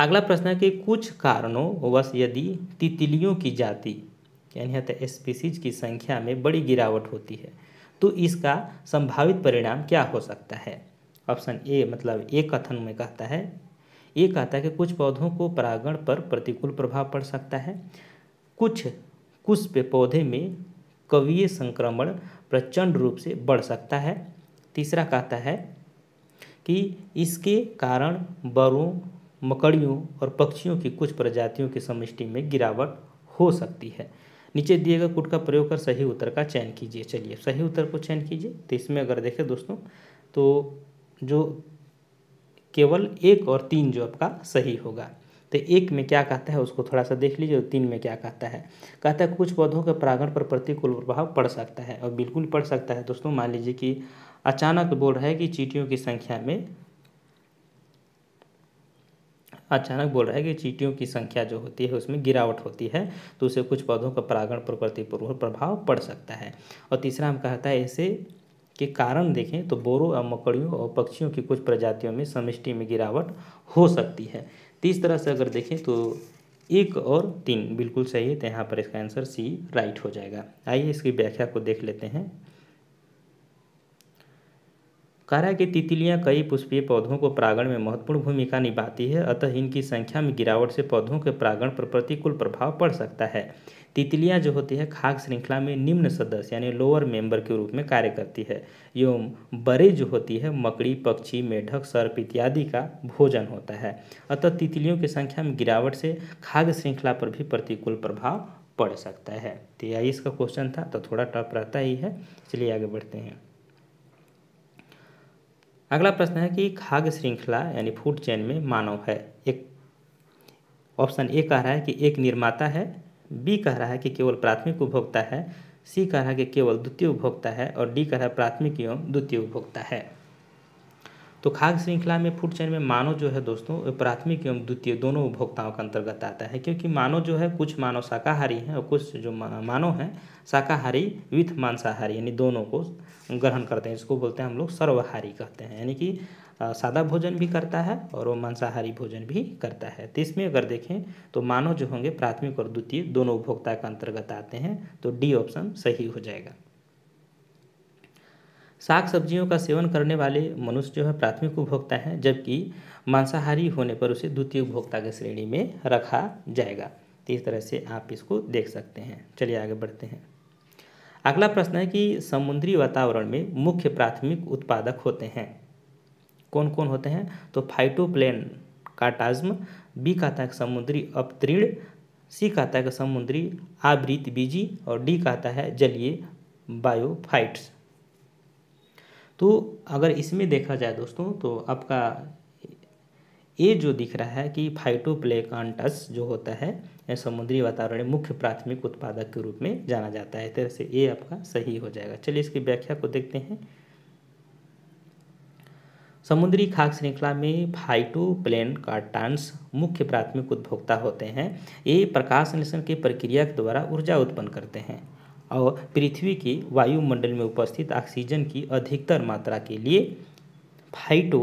A: अगला प्रश्न है कि कुछ कारणों वश यदि तितलियों की जाति यानी अतः स्पीसीज की संख्या में बड़ी गिरावट होती है तो इसका संभावित परिणाम क्या हो सकता है ऑप्शन ए मतलब ए कथन में कहता है ये कहता है कि कुछ पौधों को परागण पर प्रतिकूल प्रभाव पड़ सकता है कुछ पे पौधे में कवीय संक्रमण प्रचंड रूप से बढ़ सकता है तीसरा कहता है कि इसके कारण बरों मकड़ियों और पक्षियों की कुछ प्रजातियों की समृष्टि में गिरावट हो सकती है नीचे दिए गए कुट का प्रयोग कर सही उत्तर का चयन कीजिए चलिए सही उत्तर को चयन कीजिए तो इसमें अगर देखें दोस्तों तो जो केवल एक और तीन जो आपका सही होगा तो एक में क्या कहता है उसको थोड़ा सा देख लीजिए और तीन में क्या कहता है कहता है कुछ पौधों के परागण पर प्रतिकूल प्रभाव पड़ सकता है और बिल्कुल पड़ सकता है दोस्तों मान लीजिए कि अचानक बोल रहा है कि चीटियों की संख्या में अचानक बोल रहा है कि चीटियों की संख्या जो होती है उसमें गिरावट होती है तो उसे कुछ पौधों का परागण प्रकृति पूर्वक प्रभाव पड़ सकता है और तीसरा हम कहता है ऐसे के कारण देखें तो बोरों और मकड़ियों और पक्षियों की कुछ प्रजातियों में समिष्टि में गिरावट हो सकती है तीस तरह से अगर देखें तो एक और तीन बिल्कुल सही है तो यहाँ पर इसका आंसर सी राइट हो जाएगा आइए इसकी व्याख्या को देख लेते हैं कह रहा है कि तितलियाँ कई पुष्पीय पौधों को प्रागण में महत्वपूर्ण भूमिका निभाती है अतः इनकी संख्या में गिरावट से पौधों के प्रागण पर प्रतिकूल प्रभाव पड़ सकता है तितलियाँ जो होती है खाक श्रृंखला में निम्न सदस्य यानी लोअर मेंबर के रूप में कार्य करती है एवं बड़े जो होती है मकड़ी पक्षी मेढक सर्प इत्यादि का भोजन होता है अतः तितलियों की संख्या में गिरावट से खाग श्रृंखला पर भी प्रतिकूल प्रभाव पड़ सकता है तो यही इसका क्वेश्चन था तो थोड़ा टफ रहता ही है चलिए आगे बढ़ते हैं अगला प्रश्न है कि खाद्य श्रृंखला यानी फूड चेन में मानव है एक ऑप्शन ए कह रहा है कि एक निर्माता है बी कह रहा है कि केवल प्राथमिक उपभोक्ता है सी कह रहा है कि केवल द्वितीय उपभोक्ता है और डी कह रहा है प्राथमिक एवं द्वितीय उपभोक्ता है तो खाद्य श्रृंखला में फूड चैन में मानव जो है दोस्तों प्राथमिक एवं द्वितीय दोनों उपभोक्ताओं का अंतर्गत आता है क्योंकि मानव जो है कुछ मानव शाकाहारी हैं और कुछ जो मानव हैं शाकाहारी विथ मांसाहारी यानी दोनों को ग्रहण करते हैं इसको बोलते हैं हम लोग सर्वहारी कहते हैं यानी कि सादा भोजन भी करता है और वो मांसाहारी भोजन भी करता है तो इसमें अगर देखें तो मानव जो होंगे प्राथमिक और द्वितीय दोनों उपभोक्ता के अंतर्गत आते हैं तो डी ऑप्शन सही हो जाएगा साग सब्जियों का सेवन करने वाले मनुष्य जो है प्राथमिक उपभोक्ता है जबकि मांसाहारी होने पर उसे द्वितीय उपभोक्ता की श्रेणी में रखा जाएगा तो इस तरह से आप इसको देख सकते हैं चलिए आगे बढ़ते हैं अगला प्रश्न है कि समुद्री वातावरण में मुख्य प्राथमिक उत्पादक होते हैं कौन कौन होते हैं तो फाइटोप्लेन काटाज्म बी का है समुद्री अपतृण सी कहता है समुद्री आवृत बीजी और डी कहता है जलीय बायोफाइट्स तो अगर इसमें देखा जाए दोस्तों तो आपका ये जो दिख रहा है कि फाइटोप्लेकॉन्टस जो होता है समुद्री वातावरण मुख्य प्राथमिक उत्पादक के रूप में जाना जाता है तरह से ये आपका सही हो जाएगा चलिए इसकी व्याख्या को देखते हैं समुद्री खाद्य श्रृंखला में फाइटोप्लेन कार्टांस मुख्य प्राथमिक उपभोक्ता होते हैं ये प्रकाश निशन की प्रक्रिया के द्वारा ऊर्जा उत्पन्न करते हैं और पृथ्वी के वायुमंडल में उपस्थित ऑक्सीजन की अधिकतर मात्रा के लिए फाइटो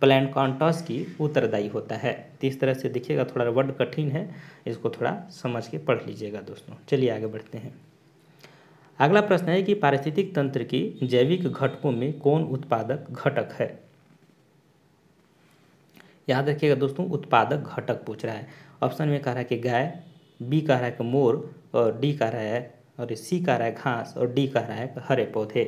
A: प्लैनकॉन्टॉस की उत्तरदायी होता है तो इस तरह से देखिएगा थोड़ा वर्ड कठिन है इसको थोड़ा समझ के पढ़ लीजिएगा दोस्तों चलिए आगे बढ़ते हैं अगला प्रश्न है कि पारिस्थितिक तंत्र की जैविक घटकों में कौन उत्पादक घटक है याद रखिएगा दोस्तों उत्पादक घटक पूछ रहा है ऑप्शन में कह रहा है कि गाय बी कह रहा है कि मोर और डी कह रहा है और सी कह रहा है घास और डी कह रहा है हरे पौधे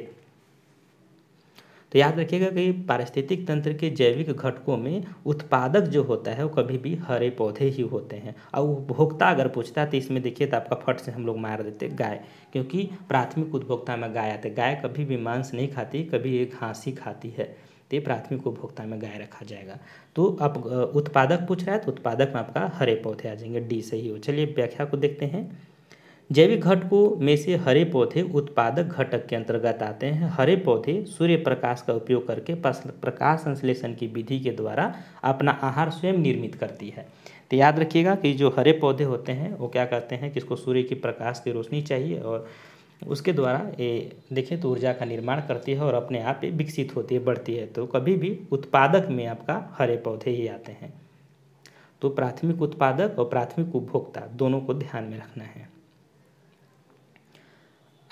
A: तो याद रखिएगा कि पारिस्थितिक तंत्र के जैविक घटकों में उत्पादक जो होता है वो कभी भी हरे पौधे ही होते हैं और उपभोक्ता अगर पूछता है तो इसमें देखिए तो आपका फट से हम लोग मार देते गाय क्योंकि प्राथमिक उपभोक्ता में गाय आते गाय कभी भी मांस नहीं खाती कभी ये घास ही खाती है तो प्राथमिक उपभोक्ता में गाय रखा जाएगा तो आप उत्पादक पूछ रहा है तो उत्पादक में आपका हरे पौधे आ जाएंगे डी सही हो चलिए व्याख्या को देखते हैं जैविक घटकों में से हरे पौधे उत्पादक घटक के अंतर्गत आते हैं हरे पौधे सूर्य प्रकाश का उपयोग करके प्रकाश संश्लेषण की विधि के द्वारा अपना आहार स्वयं निर्मित करती है तो याद रखिएगा कि जो हरे पौधे होते हैं वो क्या करते हैं कि इसको सूर्य की प्रकाश की रोशनी चाहिए और उसके द्वारा ये देखें तो ऊर्जा का निर्माण करती है और अपने आप विकसित होती है बढ़ती है तो कभी भी उत्पादक में आपका हरे पौधे ही आते हैं तो प्राथमिक उत्पादक और प्राथमिक उपभोक्ता दोनों को ध्यान में रखना है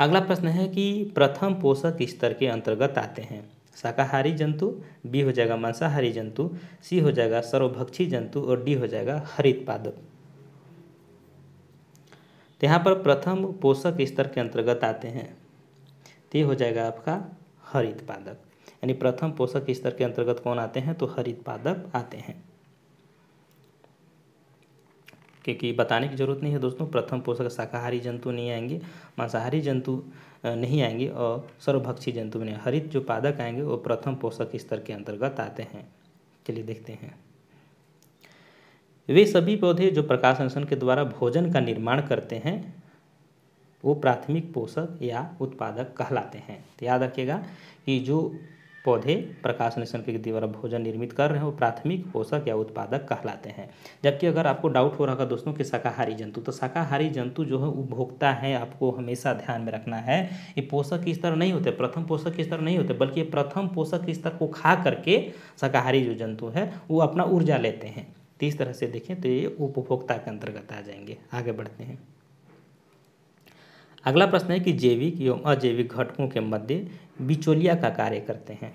A: अगला प्रश्न है कि प्रथम पोषक स्तर के अंतर्गत आते हैं शाकाहारी जंतु बी हो जाएगा मांसाहारी जंतु सी हो जाएगा सर्वभक्षी जंतु और डी हो जाएगा हरित पादप तो यहाँ पर प्रथम पोषक स्तर के अंतर्गत आते हैं तो हो जाएगा आपका हरित पादप यानी प्रथम पोषक स्तर के अंतर्गत कौन आते हैं तो हरित पादप आते हैं क्योंकि बताने की ज़रूरत नहीं है दोस्तों प्रथम पोषक शाकाहारी जंतु नहीं आएंगे मांसाहारी जंतु नहीं आएंगे और सर्वभक्षी जंतु नहीं हरित जो पादक आएंगे वो प्रथम पोषक स्तर के अंतर्गत आते हैं चलिए देखते हैं वे सभी पौधे जो प्रकाश संश्लेषण के द्वारा भोजन का निर्माण करते हैं वो प्राथमिक पोषक या उत्पादक कहलाते हैं तो याद रखिएगा कि जो पौधे प्रकाश निशन के द्वारा भोजन निर्मित कर रहे हैं वो प्राथमिक पोषक या उत्पादक कहलाते हैं जबकि अगर आपको डाउट हो रहा होगा दोस्तों कि शाकाहारी जंतु तो शाकाहारी जंतु जो है उपभोक्ता है आपको हमेशा ध्यान में रखना है ये पोषक स्तर नहीं होते प्रथम पोषक स्तर नहीं होते बल्कि प्रथम पोषक स्तर को खा करके शाकाहारी जो जंतु है वो अपना ऊर्जा लेते हैं तो इस तरह से देखें तो ये उपभोक्ता के अंतर्गत आ जाएंगे आगे बढ़ते हैं अगला प्रश्न है कि जैविक एवं अजैविक घटकों के मध्य बिचौलिया का कार्य करते हैं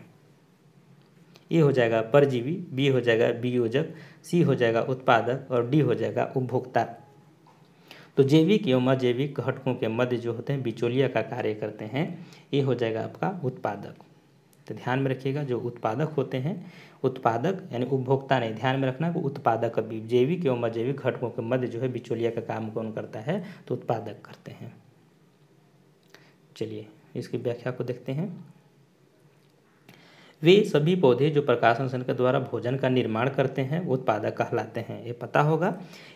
A: ए हो जाएगा परजीवी बी हो जाएगा बीयोजक सी हो जाएगा उत्पादक और डी हो जाएगा उपभोक्ता तो जैविक एवं अजैविक घटकों के मध्य जो होते हैं बिचौलिया का कार्य करते हैं ये हो जाएगा आपका उत्पादक तो ध्यान में रखिएगा जो उत्पादक होते हैं उत्पादक यानी उपभोक्ता नहीं ध्यान में रखना कि उत्पादक अभी जैविक एवं अजैविक घटकों के मध्य जो है बिचौलिया का काम कौन करता है तो उत्पादक करते हैं चलिए इसकी व्याख्या को देखते हैं वे सभी पौधे जो प्रकाश के द्वारा भोजन का निर्माण करते हैं उत्पादक कहलाते हैं ये पता होगा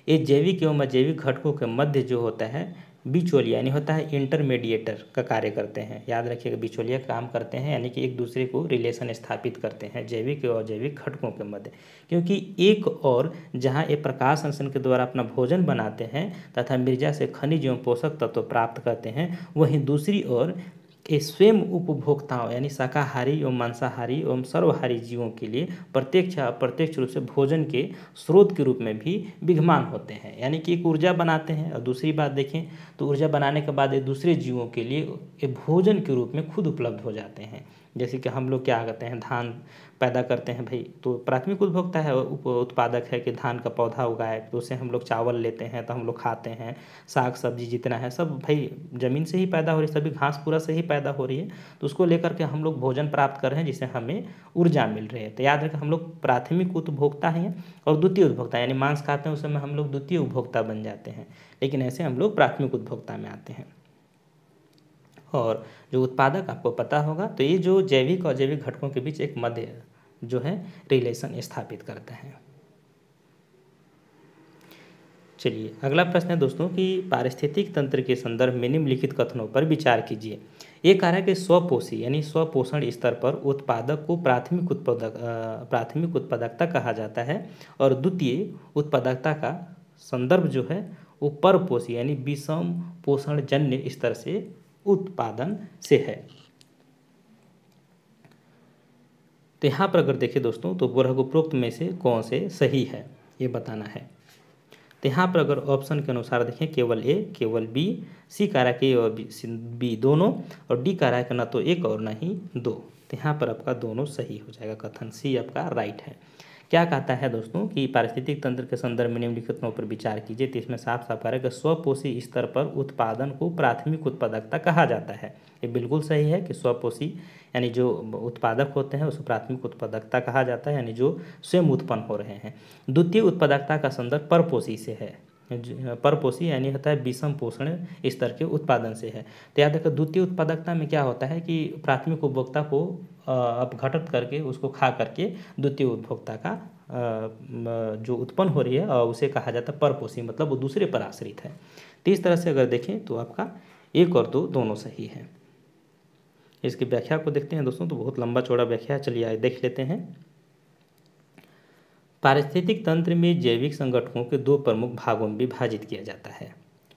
A: ये जैविक एवं अजैविक घटकों के मध्य जो होता है बिचौलिया यानी होता है इंटरमीडिएटर का कार्य करते हैं याद रखिएगा बिचौलिया काम करते हैं यानी कि एक दूसरे को रिलेशन स्थापित करते हैं जैविक और जैविक घटकों के मध्य क्योंकि एक और जहाँ ये प्रकाश संसन के द्वारा अपना भोजन बनाते हैं तथा मिर्जा से खनिज एवं पोषक तत्व तो प्राप्त करते हैं वहीं दूसरी ओर ये स्वयं उपभोक्ताओं यानी शाकाहारी एवं मांसाहारी एवं सर्वहारी जीवों के लिए प्रत्यक्ष अप्रत्यक्ष रूप से भोजन के स्रोत के रूप में भी विघमान होते हैं यानी कि एक ऊर्जा बनाते हैं और दूसरी बात देखें तो ऊर्जा बनाने के बाद ये दूसरे जीवों के लिए ये भोजन के रूप में खुद उपलब्ध हो जाते हैं जैसे कि हम लोग क्या करते हैं धान पैदा करते हैं भाई तो प्राथमिक उपभोक्ता है उप उत्पादक है कि धान का पौधा उगाए तो उसे हम लोग चावल लेते हैं तो हम लोग खाते हैं साग सब्जी जितना है सब भाई ज़मीन से ही पैदा हो रही है सभी घास पूरा से ही पैदा हो रही है तो उसको लेकर के हम लोग भोजन प्राप्त कर रहे हैं जिससे हमें ऊर्जा मिल रही है तो याद रखें हम लोग प्राथमिक उपभोक्ता हैं और द्वितीय उपभोक्ता यानी मांस खाते हैं उस समय हम लोग द्वितीय उपभोक्ता बन जाते हैं लेकिन ऐसे हम लोग प्राथमिक उपभोक्ता में आते हैं और जो उत्पादक आपको पता होगा तो ये जो जैविक और जैविक घटकों के बीच एक मध्य जो है रिलेशन स्थापित करते हैं चलिए अगला प्रश्न है दोस्तों कि पारिस्थितिक तंत्र के संदर्भ में निम्नलिखित कथनों पर विचार कीजिए ये कह रहा है कि स्वपोषी यानी स्वपोषण स्तर पर उत्पादक को प्राथमिक उत्पादक प्राथमिक उत्पादकता कहा जाता है और द्वितीय उत्पादकता का संदर्भ जो है वो परपोषी यानी विषम पोषण जन्य स्तर से उत्पादन से है तो यहाँ पर अगर देखें दोस्तों तो उपरोक्त में से कौन से सही है ये बताना है तो यहाँ पर अगर ऑप्शन के अनुसार देखें केवल ए केवल बी सी कारक ए और बी बी दोनों और डी कारक ना तो एक और ना ही दो तो यहाँ पर आपका दोनों सही हो जाएगा कथन सी आपका राइट है क्या कहता है दोस्तों कि पारिस्थितिक तंत्र के संदर्भ में निम्नलिखितों पर विचार कीजिए तो इसमें साफ साफ आ रहा है कि स्वपोषी स्तर पर उत्पादन को प्राथमिक उत्पादकता कहा जाता है ये बिल्कुल सही है कि स्वपोषी यानी जो उत्पादक होते हैं उसको प्राथमिक उत्पादकता कहा जाता है यानी जो स्वयं उत्पन्न हो रहे हैं द्वितीय उत्पादकता का संदर्भ परपोषी से है परपोषी यानी होता है विषम पोषण स्तर के उत्पादन से है तो याद रखें द्वितीय उत्पादकता में क्या होता है कि प्राथमिक उपभोक्ता को अपघटन करके उसको खा करके द्वितीय उपभोक्ता का जो उत्पन्न हो रही है उसे कहा जाता है परपोषी मतलब वो दूसरे पर आश्रित है तो इस तरह से अगर देखें तो आपका एक और दो तो दोनों सही है इसकी व्याख्या को देखते हैं दोस्तों तो बहुत लंबा चौड़ा व्याख्या चलिए आए देख लेते हैं पारिस्थितिक तंत्र में जैविक संगठनों के दो प्रमुख भागों में विभाजित किया जाता है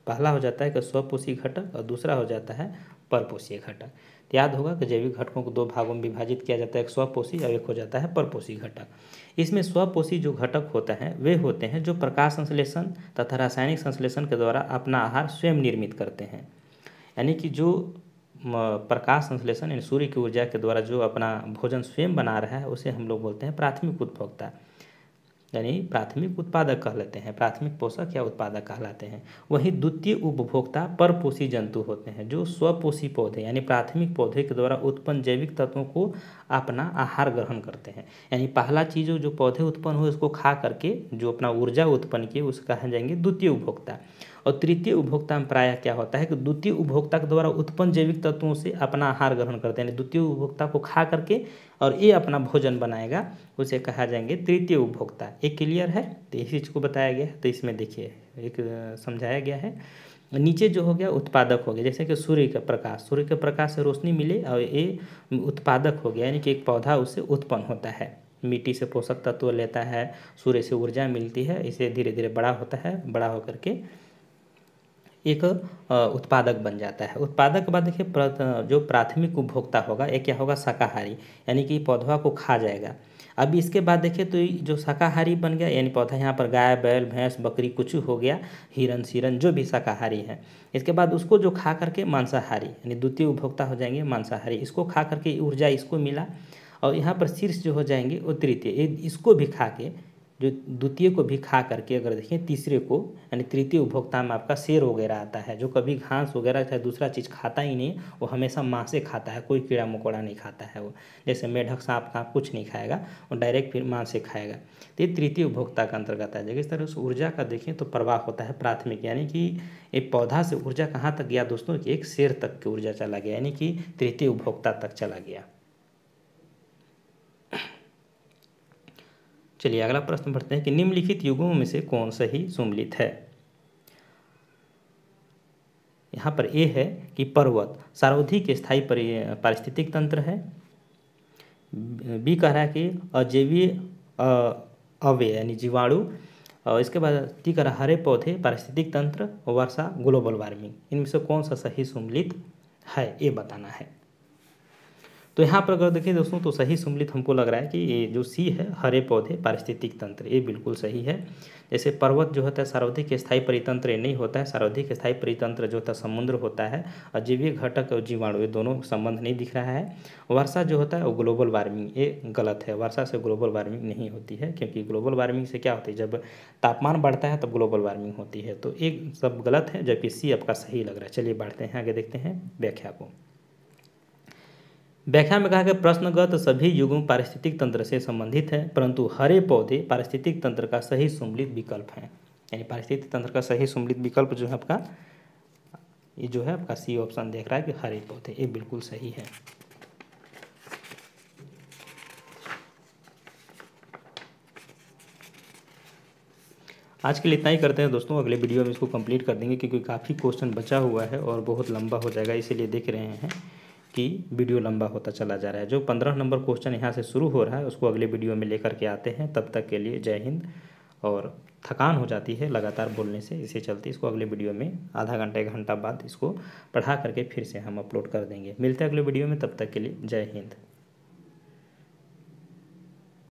A: पहला हो जाता है कि स्वपोषी घटक और दूसरा हो जाता है परपोषीय घटक याद होगा कि जैविक घटकों को दो भागों में विभाजित किया जाता है एक स्वपोषी और एक हो जाता है परपोषी घटक इसमें स्वपोषी जो घटक होता है वे होते हैं जो प्रकाश संश्लेषण तथा रासायनिक संश्लेषण के द्वारा अपना आहार स्वयं निर्मित करते हैं यानी कि जो प्रकाश संश्लेषण यानी सूर्य की ऊर्जा के द्वारा जो अपना भोजन स्वयं बना रहा है उसे हम लोग बोलते हैं प्राथमिक उपभोक्ता यानी प्राथमिक उत्पादक कहलाते हैं प्राथमिक पोषक या उत्पादक कहलाते हैं वहीं द्वितीय उपभोक्ता परपोषी जंतु होते हैं जो स्वपोषी पौधे यानी प्राथमिक पौधे के द्वारा उत्पन्न जैविक तत्वों को अपना आहार ग्रहण करते हैं यानी पहला चीज़ जो पौधे उत्पन्न हुए उसको खा करके जो अपना ऊर्जा उत्पन्न किए उसका कहा जाएंगे द्वितीय उपभोक्ता और तृतीय उपभोक्ता में प्राय क्या होता है कि द्वितीय उपभोक्ता के द्वारा उत्पन्न जैविक तत्वों से अपना आहार ग्रहण करते हैं द्वितीय उपभोक्ता को खा करके और ये अपना भोजन बनाएगा उसे कहा जाएंगे तृतीय उपभोक्ता एक क्लियर है तो इस चीज़ को बताया गया तो इसमें देखिए एक समझाया गया है नीचे जो हो गया उत्पादक हो गया जैसे कि सूर्य का प्रकाश सूर्य के प्रकाश से रोशनी मिले और ये उत्पादक हो गया यानी कि एक पौधा उससे उत्पन्न होता है मिट्टी से पोषक तत्व लेता है सूर्य से ऊर्जा मिलती है इसे धीरे धीरे बड़ा होता है बड़ा होकर के एक उत्पादक बन जाता है उत्पादक के बाद देखिए जो प्राथमिक उपभोक्ता होगा एक क्या होगा शाकाहारी यानी कि पौधवा को खा जाएगा अब इसके बाद देखिए तो जो शाकाहारी बन गया यानी पौधा यहाँ पर गाय बैल भैंस बकरी कुछ हो गया हिरन सिरन जो भी शाकाहारी है इसके बाद उसको जो खा करके मांसाहारी यानी द्वितीय उपभोक्ता हो जाएंगे मांसाहारी इसको खा करके ऊर्जा इसको मिला और यहाँ पर शीर्ष जो हो जाएंगे वो तृतीय इसको भी खा के जो द्वितीय को भी खा करके अगर देखें तीसरे को यानी तृतीय उपभोक्ता में आपका शेर वगैरह आता है जो कभी घास वगैरह चाहे दूसरा चीज़ खाता ही नहीं वो हमेशा माँ से खाता है कोई कीड़ा मकोड़ा नहीं खाता है वो जैसे मेढक सांप का कुछ नहीं खाएगा और डायरेक्ट फिर माँ से खाएगा तो ये तृतीय उपभोक्ता का अंतर्गत आ जाएगा इस तरह उस ऊर्जा का देखें तो प्रवाह होता है प्राथमिक यानी कि एक पौधा से ऊर्जा कहाँ तक गया दोस्तों कि एक शेर तक की ऊर्जा चला गया यानी कि तृतीय उपभोक्ता तक चला गया चलिए अगला प्रश्न पढ़ते हैं कि निम्नलिखित युगों में से कौन सा ही सुमिलित है यहाँ पर ए है कि पर्वत सार्वधिक स्थायी पारिस्थितिक तंत्र है बी कह रहा है कि अजैवी अव्य यानी जीवाणु और इसके बाद ती कह रहा हरे पौधे पारिस्थितिक तंत्र वर्षा ग्लोबल वार्मिंग इनमें से कौन सा सही सुमिलित है ये बताना है तो यहाँ पर अगर देखें दोस्तों तो सही सम्मिलित हमको लग रहा है कि ये जो सी है हरे पौधे पारिस्थितिक तंत्र ये बिल्कुल सही है जैसे पर्वत जो होता है सर्वाधिक स्थायी परितंत्र नहीं होता है सर्वाधिक स्थायी परितंत्र जो होता है समुद्र होता है और जीवीय घटक और जीवाणु ये दोनों संबंध नहीं दिख रहा है वर्षा जो होता है वो ग्लोबल वार्मिंग ये गलत है वर्षा से ग्लोबल वार्मिंग नहीं होती है क्योंकि ग्लोबल वार्मिंग से क्या होती है जब तापमान बढ़ता है तब ग्लोबल वार्मिंग होती है तो ये सब गलत है जबकि सी आपका सही लग रहा है चलिए बढ़ते हैं आगे देखते हैं व्याख्या को व्याख्या में कहा कि प्रश्नगत सभी युगों पारिस्थितिक तंत्र से संबंधित है परंतु हरे पौधे पारिस्थितिक तंत्र का सही सम्मिलित विकल्प हैं यानी पारिस्थितिक तंत्र का सही सम्मिलित विकल्प जो है आपका ये जो है आपका सी ऑप्शन देख रहा है कि हरे पौधे ये बिल्कुल सही है आज के लिए इतना ही करते हैं दोस्तों अगले वीडियो में इसको कंप्लीट कर देंगे क्योंकि काफ़ी क्वेश्चन बचा हुआ है और बहुत लंबा हो जाएगा इसीलिए देख रहे हैं कि वीडियो लंबा होता चला जा रहा है जो पंद्रह नंबर क्वेश्चन यहाँ से शुरू हो रहा है उसको अगले वीडियो में लेकर के आते हैं तब तक के लिए जय हिंद और थकान हो जाती है लगातार बोलने से इसी चलते इसको अगले वीडियो में आधा घंटा एक घंटा बाद इसको पढ़ा करके फिर से हम अपलोड कर देंगे मिलते हैं अगले वीडियो में तब तक के लिए जय हिंद